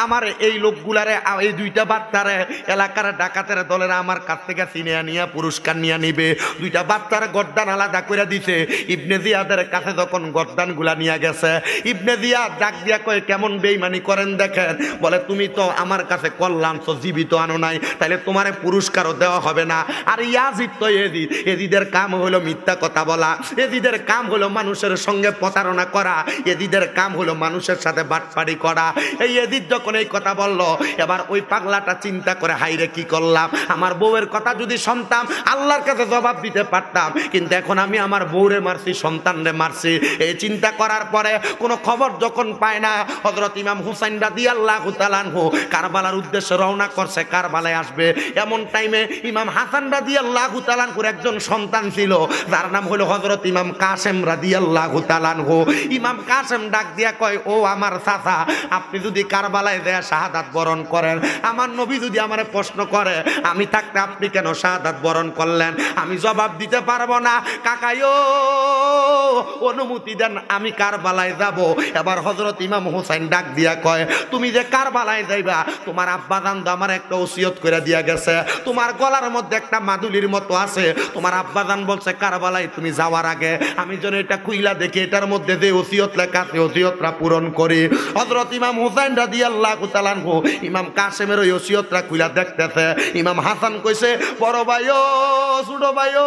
আমার এই লোকগুলারে এই দুইটা বাচ্চারে এলাকার ডাকাতের দলের আমার কাছ থেকে চিনিয়ে নিয়ে পুরস্কার নিয়ে নিবে দুইটা বাচ্চার গদ্দা গদ্দান আলাদা করে দিছে ইবনে জিয়াদের কাছে যখন গদ্দান গুলা নিয়ে গেছে ইবনে জিয়া ডাক দিয়া কয়ে কেমন বেইমানি করেন দেখেন বলে তুমি তো আমার কাছে কল্যাণ তো জীবিত আনো নাই তাহলে তোমার পুরস্কারও দেওয়া হবে না আর ইয়াজিদ তো এজিদ এজিদের কাম হলো মিথ্যা কথা বলা এজিদের কাম হলো মানুষের সঙ্গে প্রতারণা করা এজিদের কাম হলো মানুষের সাথে বাটপাড়ি করা এই এজিদ যখন এই কথা বলল এবার ওই পাগলাটা চিন্তা করে হাইরে কি করলাম আমার বউয়ের কথা যদি শুনতাম আল্লাহর কাছে জবাব দিতে পারতাম কিন্তু এখন আমি আমার বউরে মারছি সন্তানরে মারছি এই চিন্তা করার পরে কোনো খবর যখন পায় না হজরত ইমাম হুসাইন রাদি আল্লাহ তালানহু কারবালার উদ্দেশ্যে রওনা করছে কারবালায় আসবে এমন টাইমে ইমাম হাসান রাদি আল্লাহ তালানহুর একজন সন্তান ছিল যার নাম হলো হজরত ইমাম কাসেম রাদি আল্লাহ তালানহু ইমাম কাসেম ডাক দিয়া কয় ও আমার চাচা আপনি যদি কারবালায় দেয়া শাহাদাত বরণ করেন আমার নবী যদি আমার প্রশ্ন করে আমি থাকতে আপনি কেন শাহাদাত বরণ করলেন আমি জবাব দিতে পারবো না না কাকায়ো অনুমতি দেন আমি কার বালায় যাবো এবার হজরত ইমাম হোসাইন ডাক দিয়া কয় তুমি যে কার বালায় যাইবা তোমার আব্বা দান তো আমার একটা ওসিয়ত করে দিয়া গেছে তোমার গলার মধ্যে একটা মাদুলির মতো আছে তোমার আব্বা দান বলছে কার কারবালায় তুমি যাওয়ার আগে আমি যেন এটা কুইলা দেখি এটার মধ্যে যে ওসিয়ত লেখা আছে ওসিয়তটা পূরণ করি হজরত ইমাম হুসাইন রা দিয়া আল্লাহ কুতালান হো ইমাম কাশেমের ওই ওসিয়তটা কুইলা দেখতেছে ইমাম হাসান কইছে বড় ভাই ও ছোট ভাই ও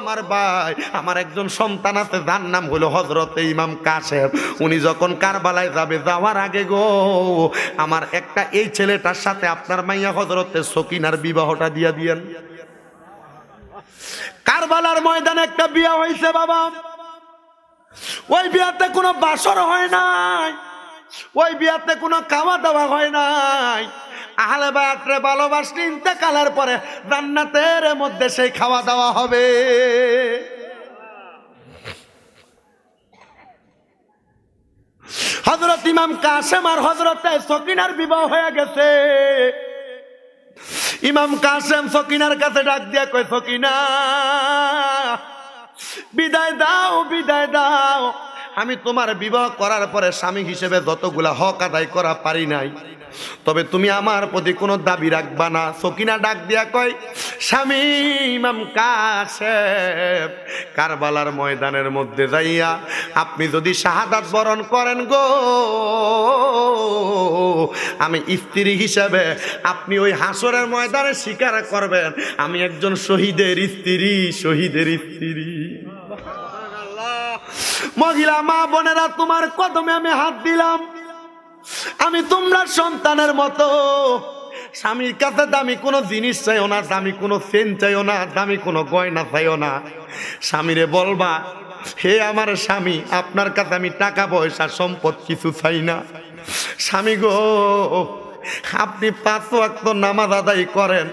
আমার ভাই আমার একজন সন্তান আছে যার নাম হলো হজরত ইমাম কাশেম উনি যখন কারবালায় যাবে যাওয়ার আগে গো আমার একটা এই ছেলেটার সাথে আপনার মাইয়া হজরতের সকিনার বিবাহটা দিয়া দিয়েন কারবালার ময়দানে একটা বিয়া হয়েছে বাবা ওই বিয়াতে কোনো বাসর হয় নাই ওই বিয়াতে কোনো খাওয়া দাওয়া হয় নাই আহলে বায়াতরে ভালোবাসলে ইন্তেকালের পরে জান্নাতের মধ্যে সেই খাওয়া দাওয়া হবে হজরত ইমাম কাসেম আর হজরত সকিনার বিবাহ হয়ে গেছে ইমাম কাসেম সকিনার কাছে ডাক দিয়া কয় সকিনা বিদায় দাও বিদায় দাও আমি তোমার বিবাহ করার পরে স্বামী হিসেবে যতগুলা হক আদায় করা পারি নাই তবে তুমি আমার প্রতি কোনো দাবি রাখবা না সকিনা ডাক দিয়া কয় স্বামী ইমাম কারবালার ময়দানের মধ্যে যাইয়া আপনি যদি শাহাদাত বরণ করেন গো আমি স্ত্রী হিসাবে আপনি ওই হাসরের ময়দানে শিকার করবেন আমি একজন শহীদের স্ত্রী শহীদের স্ত্রী মহিলা মা বোনেরা তোমার কদমে আমি হাত দিলাম আমি তোমরা সন্তানের মতো স্বামীর কাছে দামি কোনো জিনিস চাইও না দামি কোনো সেন চাইও না দামি কোনো গয়না চাইও না স্বামীরে বলবা হে আমার স্বামী আপনার কাছে আমি টাকা পয়সা সম্পদ কিছু চাই না স্বামী গো আপনি পাঁচ ওয়াক্ত নামাজ আদায় করেন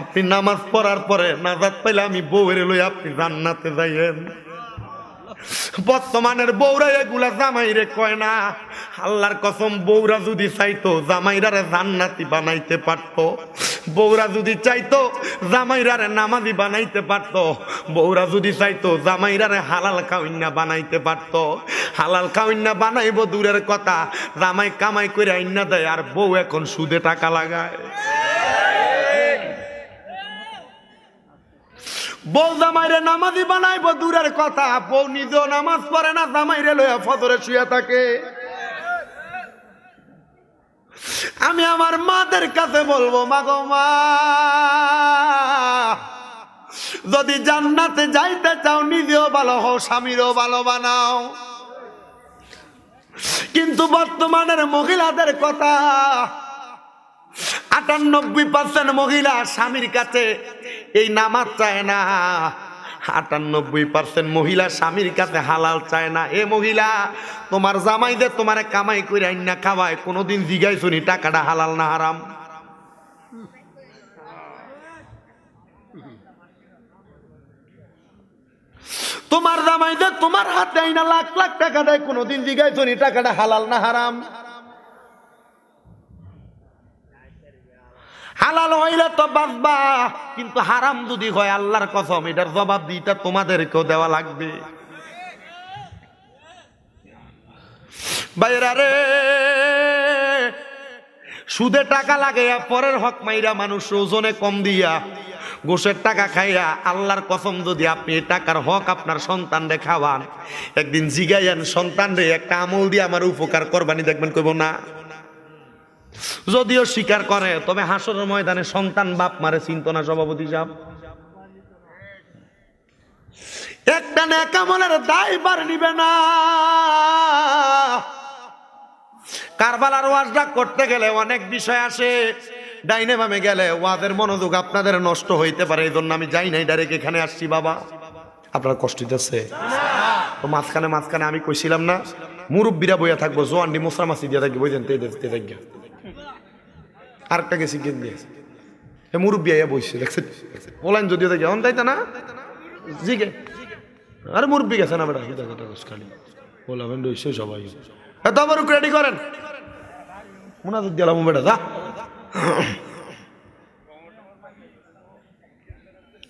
আপনি নামাজ পড়ার পরে নাজাদ পাইলে আমি বউয়ের লই আপনি রান্নাতে যাইয়েন বর্তমানের বৌরা এগুলা জামাইরে কয় না আল্লাহর কসম বৌরা যদি চাইতো জামাইরারে জান্নাতি বানাইতে পারত বৌরা যদি চাইতো জামাইরারে নামাজি বানাইতে পারত বৌরা যদি চাইতো জামাইরারে হালাল কাউন্যা বানাইতে পারত হালাল কাউন্যা বানাইব দূরের কথা জামাই কামাই করে আইনা দেয় আর বউ এখন সুদে টাকা লাগায় বউ জামাইরে নামাজি বানাইব দূরের কথা বউ নিজেও নামাজ পড়ে না জামাইরে লইয়া ফদরে শুয়ে থাকে আমি আমার মাদের কাছে বলবো মাগো মা যদি জান্নাতে যাইতে চাও নিজেও ভালো হও স্বামীরও ভালো বানাও কিন্তু বর্তমানের মহিলাদের কথা আটানব্বই পার্সেন্ট মহিলা স্বামীর কাছে এই নামাজ চায় না আটানব্বই পার্সেন্ট মহিলা স্বামীর কাছে হালাল চায় না এ মহিলা তোমার জামাইদের তোমার কামাই করে আইনা খাওয়ায় কোনোদিন জিগাই শুনি টাকাটা হালাল না হারাম তোমার জামাইদের তোমার হাতে আইনা লাখ লাখ টাকা দেয় কোনোদিন জিগাই শুনি টাকাটা হালাল না হারাম হালাল হইলে তো বাঁচবা কিন্তু হারাম যদি হয় আল্লাহর কসম এটার জবাব দিটা তোমাদেরকেও দেওয়া লাগবে বাইরা সুদে টাকা লাগাইয়া পরের হক মাইরা মানুষ ওজনে কম দিয়া গোসের টাকা খাইয়া আল্লাহর কসম যদি আপনি টাকার হক আপনার সন্তান রে খাওয়ান একদিন জিগাইয়ান সন্তান রে একটা আমল দিয়ে আমার উপকার করবানি দেখবেন কইব না যদিও স্বীকার করে তবে হাসরের ময়দানে সন্তান বাপ মারে চিন্তনা সভাপতি সাহ একটা নেকামলের দায়বার নিবে না কারবালার ওয়াজটা করতে গেলে অনেক বিষয় আসে ডাইনে বামে গেলে ওয়াজের মনোযোগ আপনাদের নষ্ট হইতে পারে এই জন্য আমি যাই নাই ডাইরেক্ট এখানে আসছি বাবা আপনার কষ্ট দিতেছে তো মাঝখানে মাঝখানে আমি কইছিলাম না মুরব্বীরা বইয়া থাকবো জোয়ান্ডি মাসি দিয়ে থাকবে বই দেন তে আরেকটা গেছি গেঞ্জি আছে মুরব্বী আইয়া বইছে দেখছেন বলেন যদিও তাই অন তাই না জিগে আরে মুরব্বী গেছে না বেটা হিদা খালি বলাবেন রইছে সবাই এত আবার রেডি করেন মোনাজত দিলাম বেটা যা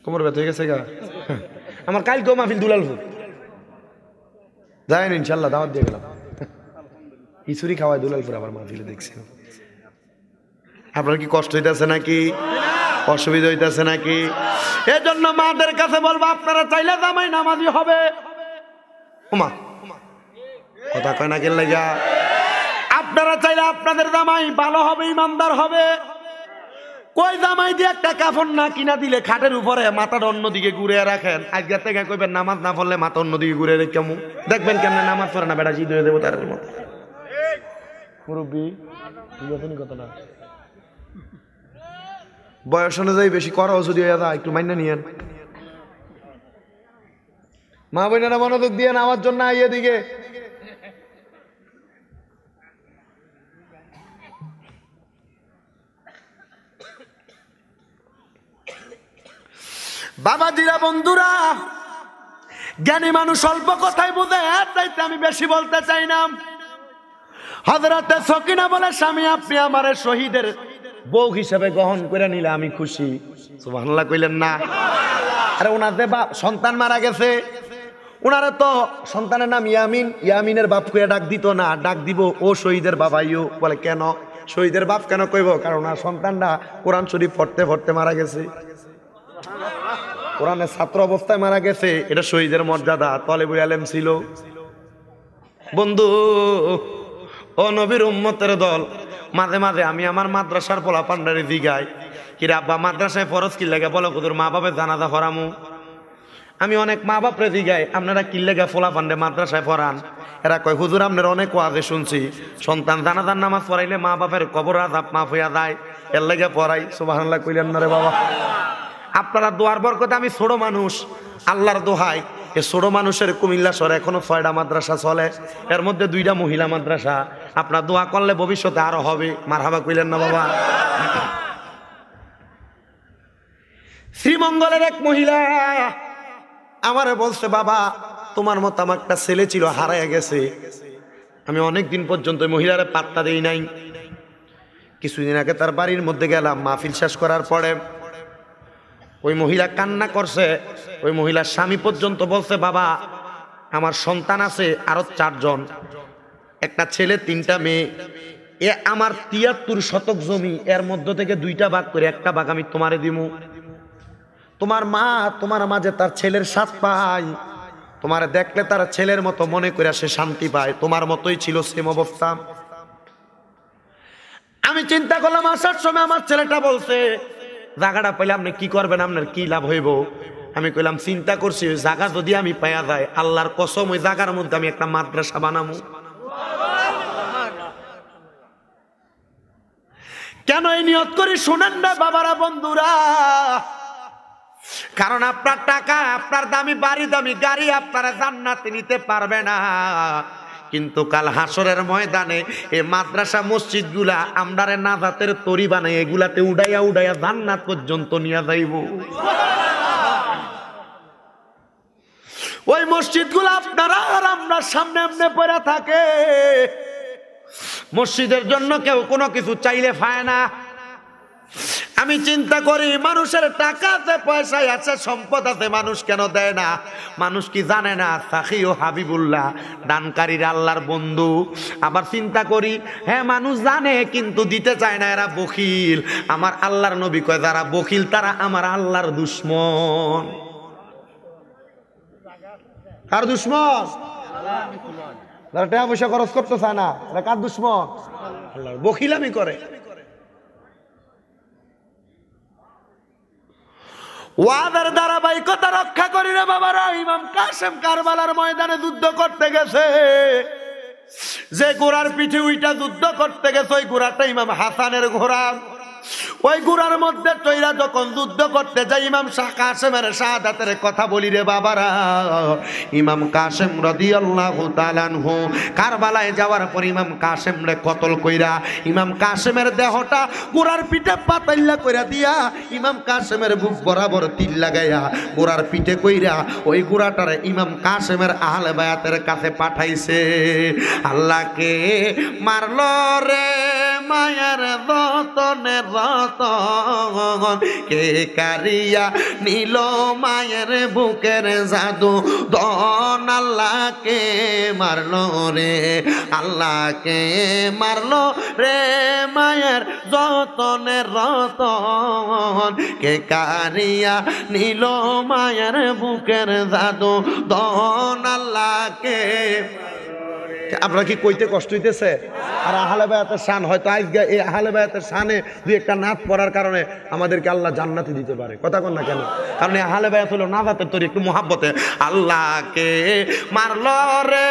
কোমর ব্যথা হয়ে গেছে গা আমার কাল কেউ মাহফিল দুলালপুর যায়নি ইনশাল্লাহ দাওয়াত দিয়ে গেলাম ইসুরি খাওয়ায় দুলালপুর আবার মাহফিলে দেখছিলাম আপনার কি কষ্ট হইতেছে নাকি অসুবিধা হইতেছে নাকি এজন্য মাদের কাছে বলবো আপনারা চাইলে জামাই নামাজি হবে ওমা কথা কয় না কিনলে যা আপনারা চাইলে আপনাদের জামাই ভালো হবে ইমানদার হবে কই জামাই দিয়ে একটা কাফন না কিনা দিলে খাটের উপরে মাথাটা অন্যদিকে ঘুরে রাখেন আজকে থেকে কইবেন নামাজ না পড়লে মাথা অন্যদিকে ঘুরে রেখে মু দেখবেন কেমন নামাজ পড়ে না বেড়া জিদ হয়ে দেবো তার মতো মুরব্বী না বয়স অনুযায়ী বেশি করাও যদি দাদা একটু মাইনা নিয়েন মা বোনেরা মনোযোগ দিয়ে আমার জন্য আইয়ে দিকে বাবা দিরা বন্ধুরা জ্ঞানী মানুষ অল্প কথাই বুঝে চাইতে আমি বেশি বলতে চাই না হজরতে সকিনা বলে স্বামী আপনি আমার শহীদের বউ হিসাবে গ্রহণ করে নিলে আমি খুশি সুবাহান্লা কইলেন না আরে যে বাপ সন্তান মারা গেছে ওনারা তো সন্তানের নাম ইয়ামিন ইয়ামিনের বাপ কইয়া ডাক দিত না ডাক দিব ও শহীদের বাবাইও বলে কেন শহীদের বাপ কেন কইব কারণ ওনার সন্তানটা কোরআন শরীফ পড়তে পড়তে মারা গেছে কোরআনের ছাত্র অবস্থায় মারা গেছে এটা শহীদের মর্যাদা তলেবুল আলেম ছিল বন্ধু ও নবীর উম্মতের দল মাঝে মাঝে আমি আমার মাদ্রাসার পোলা পান্ডারে দিঘাই কিরা রাব্বা মাদ্রাসায় ফরজ কিল্লাগা বলো কুদুর মা বাপের জানাজা ফরামু আমি অনেক মা বাপরে দিঘাই আপনারা কিল্লেগা ফোলা পান্ডে মাদ্রাসায় ফরান এরা কয় হুজুর আপনার অনেক ওয়াজে শুনছি সন্তান জানাজার নামাজ পড়াইলে মা বাপের কবর আজাব মাফ হইয়া যায় এর লেগে পড়াই সুবাহান্লা কইলেন না রে বাবা আপনারা দোয়ার বরকতে আমি ছোট মানুষ আল্লাহর দোহাই এ ছোট মানুষের কুমিল্লা শহরে এখনো ছয়টা মাদ্রাসা চলে এর মধ্যে দুইটা মহিলা মাদ্রাসা আপনার দোয়া করলে ভবিষ্যতে আরো হবে মার হাবা কইলেন না বাবা শ্রীমঙ্গলের এক মহিলা আমারে বলছে বাবা তোমার মতো আমার একটা ছেলে ছিল হারায় গেছে আমি অনেক দিন পর্যন্ত মহিলারে পাত্তা দেই নাই কিছুদিন আগে তার বাড়ির মধ্যে গেলাম মাহফিল শেষ করার পরে ওই মহিলা কান্না করছে ওই মহিলার স্বামী পর্যন্ত বলছে বাবা আমার সন্তান আছে আরো চারজন একটা ছেলে তিনটা মেয়ে এ আমার তিয়াত্তর শতক জমি এর মধ্য থেকে দুইটা ভাগ করে একটা ভাগ আমি তোমারে দিব তোমার মা তোমার মাঝে তার ছেলের সাথ পায় তোমার দেখলে তার ছেলের মতো মনে করে সে শান্তি পায় তোমার মতোই ছিল সেম অবস্থা আমি চিন্তা করলাম আসার সময় আমার ছেলেটা বলছে জায়গাটা পাইলে আপনি কি করবেন আপনার কি লাভ হইব আমি কইলাম চিন্তা করছি ওই জায়গা যদি আমি পাইয়া যায় আল্লাহর কসম ওই জায়গার মধ্যে আমি একটা মাদ্রাসা বানাবো কেন এই নিয়ত করি শোনেন না বাবারা বন্ধুরা কারণ আপনার টাকা আপনার দামি বাড়ি দামি গাড়ি আপনারা জান্নাত নিতে পারবে না কিন্তু কাল হাসরের ময়দানে এই মাদ্রাসা মসজিদগুলা আমরারে নাজাতের তরি বানাই এগুলাতে উডাইয়া উডাইয়া জান্নাত পর্যন্ত নিয়ে যাইব ওই মসজিদগুলো আপনারা আর আমরা সামনে আমনে পড়ে থাকে মসজিদের জন্য কেউ কোনো কিছু চাইলে পায় না আমি চিন্তা করি মানুষের টাকা আছে পয়সায় আছে সম্পদ আছে মানুষ কেন দেয় না মানুষ কি জানে না সাকি ও হাবিবুল্লাহ দানকারীর আল্লাহর বন্ধু আবার চিন্তা করি হ্যাঁ মানুষ জানে কিন্তু দিতে চায় না এরা বকিল আমার আল্লাহর নবী কয় যারা বকিল তারা আমার আল্লাহর দুশ্মন কার দুশ্মন যারা টাকা পয়সা খরচ করতে না এরা কার দুশ্মন আল্লাহর করে ওয়াদার ধারাবাহিকতা রক্ষা করি রে বাবারা ইমাম কাশেম কারবালার ময়দানে যুদ্ধ করতে গেছে যে ঘোড়ার পিঠে উইটা যুদ্ধ করতে গেছে ওই ঘোড়াটা ইমাম হাসানের ঘোড়া ওই গুড়ার মধ্যে তৈরা যখন যুদ্ধ করতে যায় ইমাম শাহ কাসেমের শাহাদাতের কথা বলি রে বাবারা ইমাম কাসেম রদি আল্লাহ তালানহু কারবালায় যাওয়ার পর ইমাম কাসেম রে কতল কইরা ইমাম কাসেমের দেহটা গুড়ার পিঠে পাতাইল্লা কইরা দিয়া ইমাম কাসেমের বুক বরাবর তিল লাগাইয়া গুড়ার পিঠে কইরা ওই গুড়াটারে ইমাম কাসেমের আহলে বায়াতের কাছে পাঠাইছে আল্লাহকে মারল রে মায়ের দতনের রতন কে কারিয়া নীল মায়ের বুকের জাদু দন আল্লাহকে মারল রে আল্লাহকে মারল রে মায়ের যতনে রতন কে কারিয়া নীল মায়ের বুকের জাদু দন আল্লাহকে আপনার কি কইতে কষ্ট হইতেছে আর আহালে বায়াতের শান হয়তো আজকে এই আহালে বায়াতের শানে দুই একটা নাচ পড়ার কারণে আমাদেরকে আল্লাহ জান্নাতে দিতে পারে কথা কন না কেন কারণ এই আহালে বায়াত হলো নাজাতের তৈরি একটু মহাব্বতে আল্লাহকে মারল রে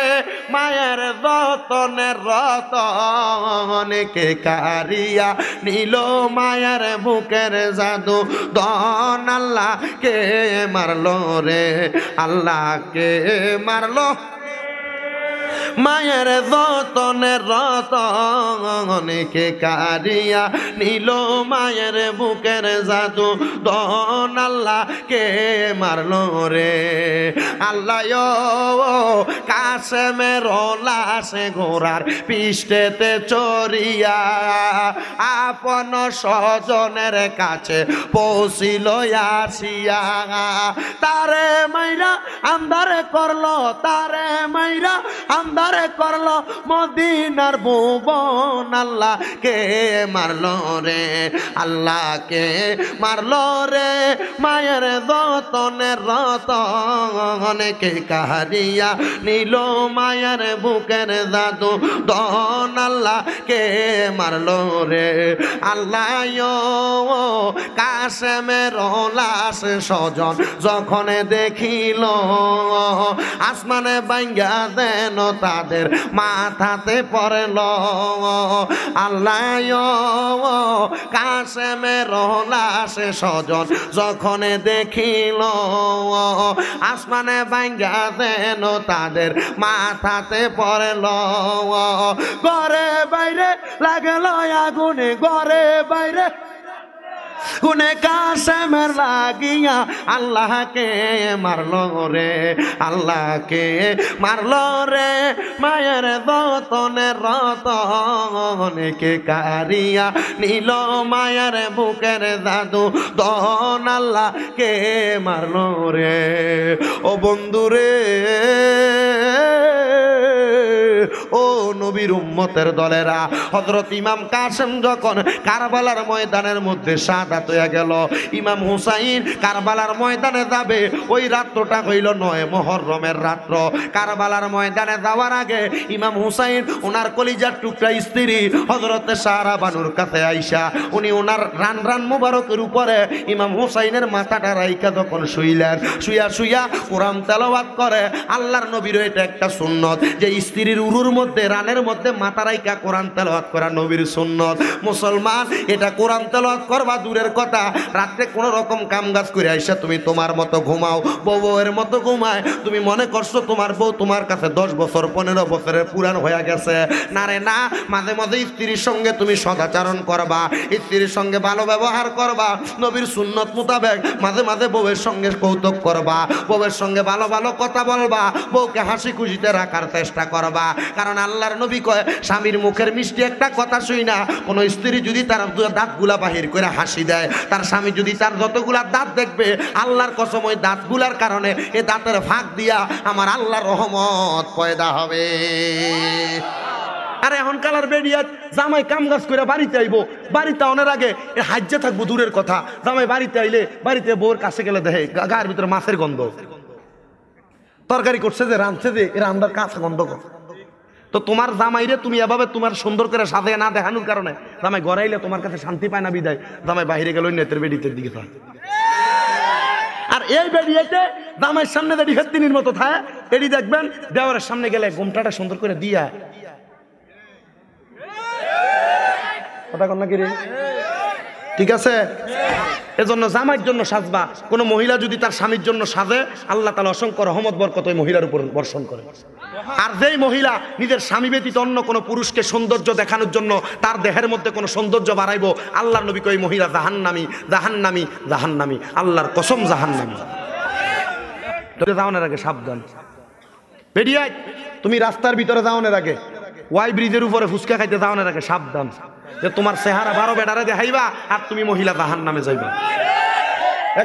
মায়ের রতনের রতনকে কারিয়া নিল মায়ের বুকের জাদু দন আল্লাহকে মারল রে আল্লাহকে মারল মায়ের যতনে অনেকে কারিয়া নিল মায়ের বুকের জাদু দন আল্লাহ কে মারল রে আল্লাহ কাছে সে ঘোড়ার পিষ্টেতে চরিয়া আপন স্বজনের কাছে পৌঁছিল আসিয়া তারে মাইরা আন্দারে করলো তারে মাইরা আন্ধারে করলো মদিনার ভুবন আল্লাহ কে মারলো রে আল্লাহ কে মারলো রে মায়ের যতনের রত অনেকে কাহারিয়া নিল মায়ের বুকের দাদু দন আল্লাহ কে মারলো রে আল্লাহ কাশেমের লাশ সজন যখন দেখিল আসমানে বাঙ্গা দেন তাদের মাথাতে পড়ল আল্লাহ কাশেমের লাশে সজন যখন দেখিল আসমানে ভাঙ্গা দেন তাদের মাথাতে পড়ল ঘরে বাইরে লাগলো আগুনে ঘরে বাইরে উনে কাশেমের লাগিয়া আল্লাহকে মারল রে আল্লাহকে মারল রে মায়ের দতনে রত অনেকে কারিয়া নীল মায়ের বুকের দাদু দন কে মারল রে ও বন্ধু রে ও নবীর উম্মতের দলেরা হজরত ইমাম কাসেম যখন কারবালার ময়দানের মধ্যে সাত সাক্ষাৎ হয়ে গেল ইমাম হুসাইন কারবালার ময়দানে যাবে ওই রাত্রটা হইল নয় মহরমের রাত্র কারবালার ময়দানে যাওয়ার আগে ইমাম হুসাইন ওনার কলিজার টুকরা স্ত্রী হজরতে সারা বানুর কাছে আইসা উনি ওনার রান রান মুবারকের উপরে ইমাম হুসাইনের মাথাটা রাইকা যখন শুইলেন শুয়া শুয়া কোরআন তেলবাদ করে আল্লাহর নবীর এটা একটা সুন্নত যে স্ত্রীর উরুর মধ্যে রানের মধ্যে মাথা রাইকা কোরআন তেলবাদ করা নবীর সুন্নত মুসলমান এটা কোরআন তেলবাদ করবা দূরে দূরের কথা রাত্রে কোন রকম কাম কাজ করে আইসা তুমি তোমার মতো ঘুমাও বউ বউয়ের মতো ঘুমায় তুমি মনে করছো তোমার বউ তোমার কাছে দশ বছর পনেরো বছরের পুরান হয়ে গেছে না রে না মাঝে মাঝে স্ত্রীর সঙ্গে তুমি সদাচারণ করবা স্ত্রীর সঙ্গে ভালো ব্যবহার করবা নবীর সুন্নত মোতাবেক মাঝে মাঝে বউয়ের সঙ্গে কৌতুক করবা বউয়ের সঙ্গে ভালো ভালো কথা বলবা বউকে হাসি খুশিতে রাখার চেষ্টা করবা কারণ আল্লাহর নবী কয় স্বামীর মুখের মিষ্টি একটা কথা শুই না কোনো স্ত্রী যদি তার দাঁতগুলা বাহির করে হাসি দেয় তার স্বামী যদি তার যতগুলা দাঁত দেখবে আল্লাহর কসম ওই দাঁতগুলার কারণে এ দাঁতের ফাঁক দিয়া আমার আল্লাহর রহমত পয়দা হবে আর এখন কালার বেরিয়ে জামাই কাম কাজ করে বাড়িতে আইবো বাড়িতে অনের আগে এ হাজ্যে থাকবো দূরের কথা জামাই বাড়িতে আইলে বাড়িতে বউর কাছে গেলে দেখে গায়ের ভিতরে মাছের গন্ধ তরকারি করছে যে রাঁধছে যে এ রান্নার কাছে গন্ধ করছে তো তোমার জামাইরে তুমি এভাবে তোমার সুন্দর করে সাথে না দেখানোর কারণে জামাই গড়াইলে তোমার কাছে শান্তি পায় না বিদায় জামাই বাহিরে গেল নেতের বেডিতের দিকে থাকে আর এই বেড়িয়েতে দামের সামনে দাঁড়িয়ে হেত্তিনির মতো থাকে এড়ি দেখবেন দেওয়ারের সামনে গেলে ঘুমটাটা সুন্দর করে দিয়া কথা কন্যা নাকি রে ঠিক আছে এজন্য জামাইয়ের জন্য সাজবা কোনো মহিলা যদি তার স্বামীর জন্য সাজে আল্লাহ তালা অসংখ্য রহমত বরকত ওই মহিলার উপর বর্ষণ করে আর যেই মহিলা নিজের স্বামী ব্যতীত অন্য কোনো পুরুষকে সৌন্দর্য দেখানোর জন্য তার দেহের মধ্যে কোনো সৌন্দর্য বাড়াইব আল্লাহ নবীকে ওই মহিলা জাহান্নামি জাহান্নামি জাহান্নামি আল্লাহর কসম জাহান্নামি যাওয়ানের আগে সাবধান বেরিয়ে তুমি রাস্তার ভিতরে যাওয়ানের আগে ওয়াই ব্রিজের উপরে ফুচকা খাইতে যাওয়ানের আগে সাবধান যে তোমার চেহারা বারো বেটারে দেখাইবা আর তুমি মহিলা বাহান নামে যাইবা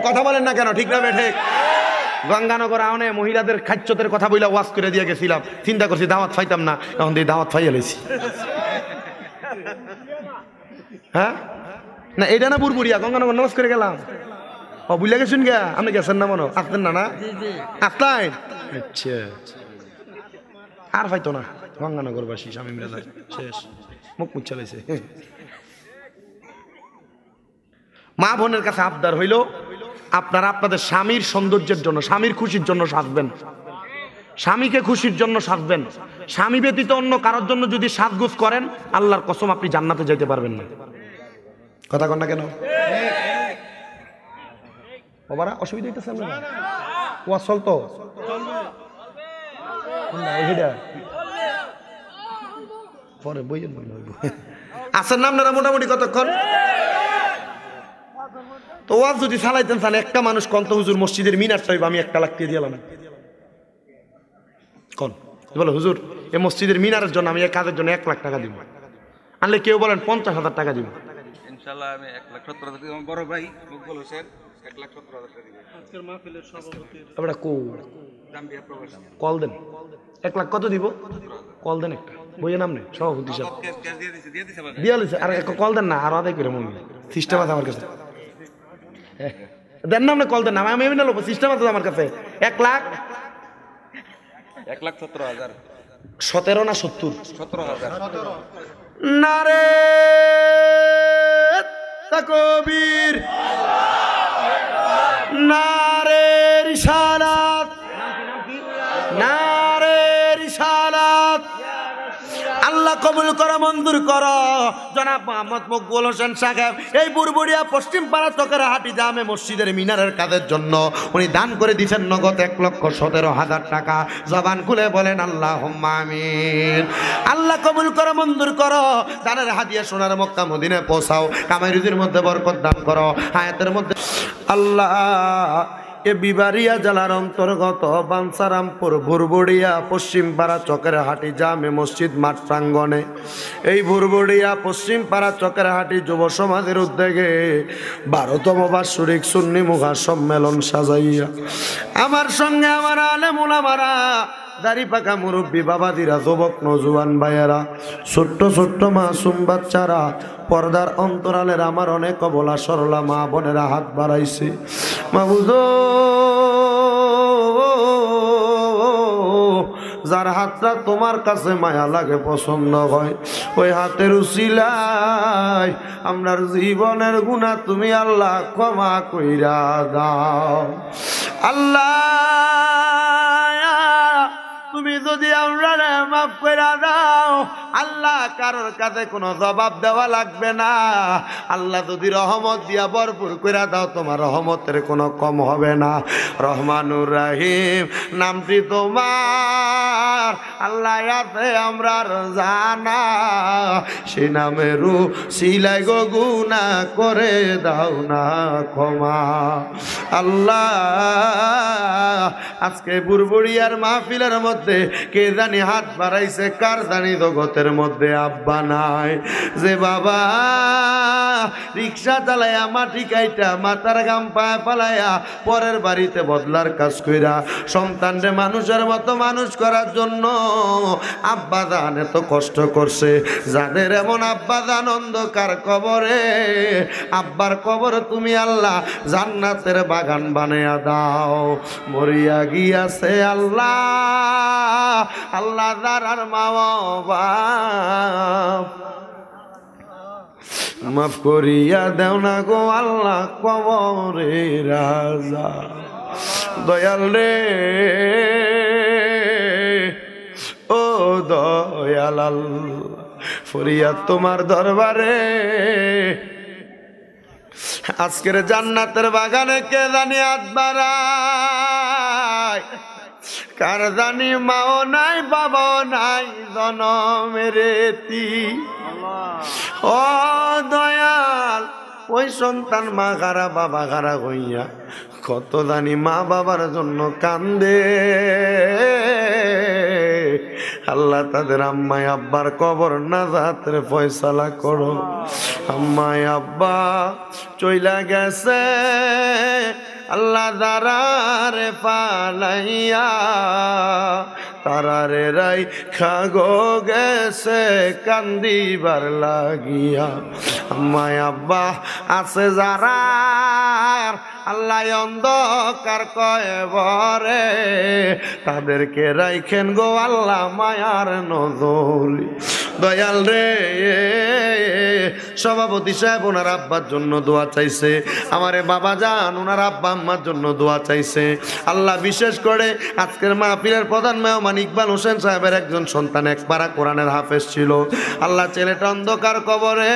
কথা বলেন না কেন ঠিক না বেঠেক গঙ্গানগর আওনে মহিলাদের খাচ্যতের কথা বইলা ওয়াশ করে দিয়ে গেছিলাম চিন্তা করছি দাওয়াত ফাইতাম না এখন দিয়ে দাওয়াত ফাইয়া লেছি হ্যাঁ না এটা না বুড়বুড়িয়া গঙ্গানগর নমস্কার করে গেলাম ও বুঝলে গেছেন গে আপনি গেছেন না মনো আসতেন না না আসতেন আচ্ছা, আচ্ছা। আর ফাইতো না গঙ্গানগরবাসী স্বামী মিরাজ শেষ মুখ মুচ্ছা লাইছে মা বোনের কাছে আবদার হইল আপনারা আপনাদের স্বামীর সৌন্দর্যের জন্য স্বামীর খুশির জন্য সাজবেন স্বামীকে খুশির জন্য সাজবেন স্বামী ব্যতীত অন্য কারোর জন্য যদি সাজগুজ করেন আল্লাহর কসম আপনি জান্নাতে যেতে পারবেন না কথা কন না কেন বাবারা অসুবিধা হইতেছে আপনার ওয়া চলতো পরে বইজন হইব আসার নাম না মোটামুটি কতক্ষণ তো ওয়াজ যদি চালাইতেন তাহলে একটা মানুষ কন্ত হুজুর মসজিদের মিনার সাহেব আমি একটা লাখ দিয়ে দিলাম কন বলে হুজুর এই মসজিদের মিনারের জন্য আমি এই কাজের জন্য এক লাখ টাকা দিব আনলে কেউ বলেন পঞ্চাশ হাজার টাকা দিব কল দেন এক লাখ কত দিব কল দেন একটা বইয়ের নাম নেই সভাপতি সাহেব দিয়ে আর কল দেন না আরো আদায় করে মনে সিস্টেম আছে আমার কাছে দেন না আপনি কল দেন না আমি না লোক সিস্টেম আছে আমার কাছে এক লাখ এক লাখ সতেরো হাজার সতেরো না সত্তর সতেরো হাজার না রে কবির না রে রিসালাত না আল্লাহ কবুল করা মঞ্জুর কর জনাব মোহাম্মদ মকবুল হোসেন সাহেব এই বুড়বুড়িয়া পশ্চিম পাড়া চকের হাটি দামে মসজিদের মিনারের কাজের জন্য উনি দান করে দিচ্ছেন নগদ এক লক্ষ সতেরো হাজার টাকা জবান খুলে বলেন আল্লাহ আমিন আল্লাহ কবুল করো মঞ্জুর করো দানের হাতিয়া সোনার মক্কা মদিনে পোষাও কামাই রুজির মধ্যে বরকত দান করো হায়াতের মধ্যে আল্লাহ এ বিবারিয়া জেলার অন্তর্গত বানসারামপুর ভুরবুড়িয়া পশ্চিমপাড়া চকের হাটি জামে মসজিদ মাঠ প্রাঙ্গনে এই ভুরবুড়িয়া পশ্চিমপাড়া চকের হাটি যুব সমাজের উদ্যোগে বারোতম বার্ষরিক সুন্নি মুখা সম্মেলন সাজাইয়া আমার সঙ্গে আমার মারা দাড়ি পাকা মুরব্বী বাবাদিরা যুবক নজুয়ান ভাইয়ারা ছোট্ট ছোট্ট মাসুম বাচ্চারা পর্দার অন্তরালের আমার অনেক অবলা সরলা মা বোনেরা হাত বাড়াইছে মা বুঝো যার হাতটা তোমার কাছে মায়া লাগে পছন্দ হয় ওই হাতের উচিলায় আমার জীবনের গুণা তুমি আল্লাহ ক্ষমা কইরা দাও আল্লাহ তুমি যদি আমরা মাফ করে দাও আল্লাহ কারোর কাছে কোনো জবাব দেওয়া লাগবে না আল্লাহ যদি রহমত দিয়া ভরপুর করে দাও তোমার রহমতের কোনো কম হবে না রহমানুর রাহিম নামটি তোমার আল্লাহ আছে আমরা জানা সে নামেরও শিলাই গো গুণা করে দাও না ক্ষমা আল্লাহ আজকে বুড়বুড়িয়ার মাহফিলের মধ্যে মধ্যে কে জানি হাত বাড়াইছে কার জানি জগতের মধ্যে আব্বা নাই যে বাবা রিক্সা চালায়া মাটি কাইটা মাথার গাম পায়ে পালায়া পরের বাড়িতে বদলার কাজ কইরা রে মানুষের মতো মানুষ করার জন্য আব্বা দান এত কষ্ট করছে যাদের এমন আব্বা দান অন্ধকার কবরে আব্বার কবর তুমি আল্লাহ জান্নাতের বাগান বানায়া দাও মরিয়া গিয়াছে আল্লাহ আল্লাহ দারার মা বাপ মাফ করিয়া দেও না গো আল্লাহ কবরে রাজা দয়াল রে ও দয়াল ফরিয়া তোমার দরবারে আজকের জান্নাতের বাগানে কে জানি আত কার জানি মাও নাই বাবা নাই জনমের ও দয়াল ওই সন্তান মা গারা বাবা গারা হইয়া কত জানি মা বাবার জন্য কান্দে আল্লাহ তাদের আম্মায় আব্বার কবর না যাতে ফয়সালা করো আম্মায় আব্বা চইলা গেছে আল্লাহ দারারে পালাইয়া তারারে রাই খাগো গেছে কান্দিবার লাগিয়া আমায় আব্বা আছে যারা আল্লাহ অন্ধকার বরে তাদেরকে রাইখেন গো আল্লাহ মায়ার নজরি দয়াল রে সভাপতি সাহেব ওনার আব্বার জন্য দোয়া চাইছে আমারে বাবা যান ওনার আব্বা আম্মার জন্য দোয়া চাইছে আল্লাহ বিশেষ করে আজকের মাহফিলের প্রধান মেহমান ইকবাল হোসেন সাহেবের একজন সন্তান একপাড়া কোরআনের হাফেজ ছিল আল্লাহ ছেলেটা অন্ধকার কবরে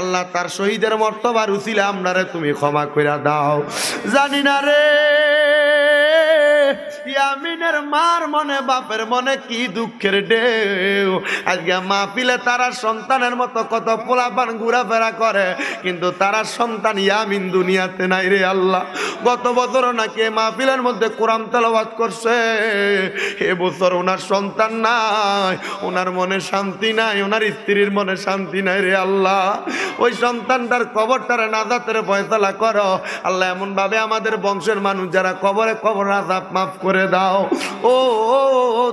আল্লাহ তার শহীদের মর্তবার উচিলে আপনারে তুমি ক্ষমা করে দাও জানি না রে ইয়ামিনের মার মনে বাপের মনে কি দুঃখের ডে আজকে মা পিলে তারা সন্তানের মতো কত পোলাপান ঘোরাফেরা করে কিন্তু তারা সন্তান ইয়ামিন দুনিয়াতে নাই রে আল্লাহ গত বছর নাকি পিলের মধ্যে কোরআন তেলবাদ করছে এ বছর ওনার সন্তান নাই ওনার মনে শান্তি নাই ওনার স্ত্রীর মনে শান্তি নাই রে আল্লাহ ওই সন্তানটার কবরটার নাজাতের ফয়সলা করো আল্লাহ এমনভাবে আমাদের বংশের মানুষ যারা কবরে কবর আজাব মাফ করে দাও ও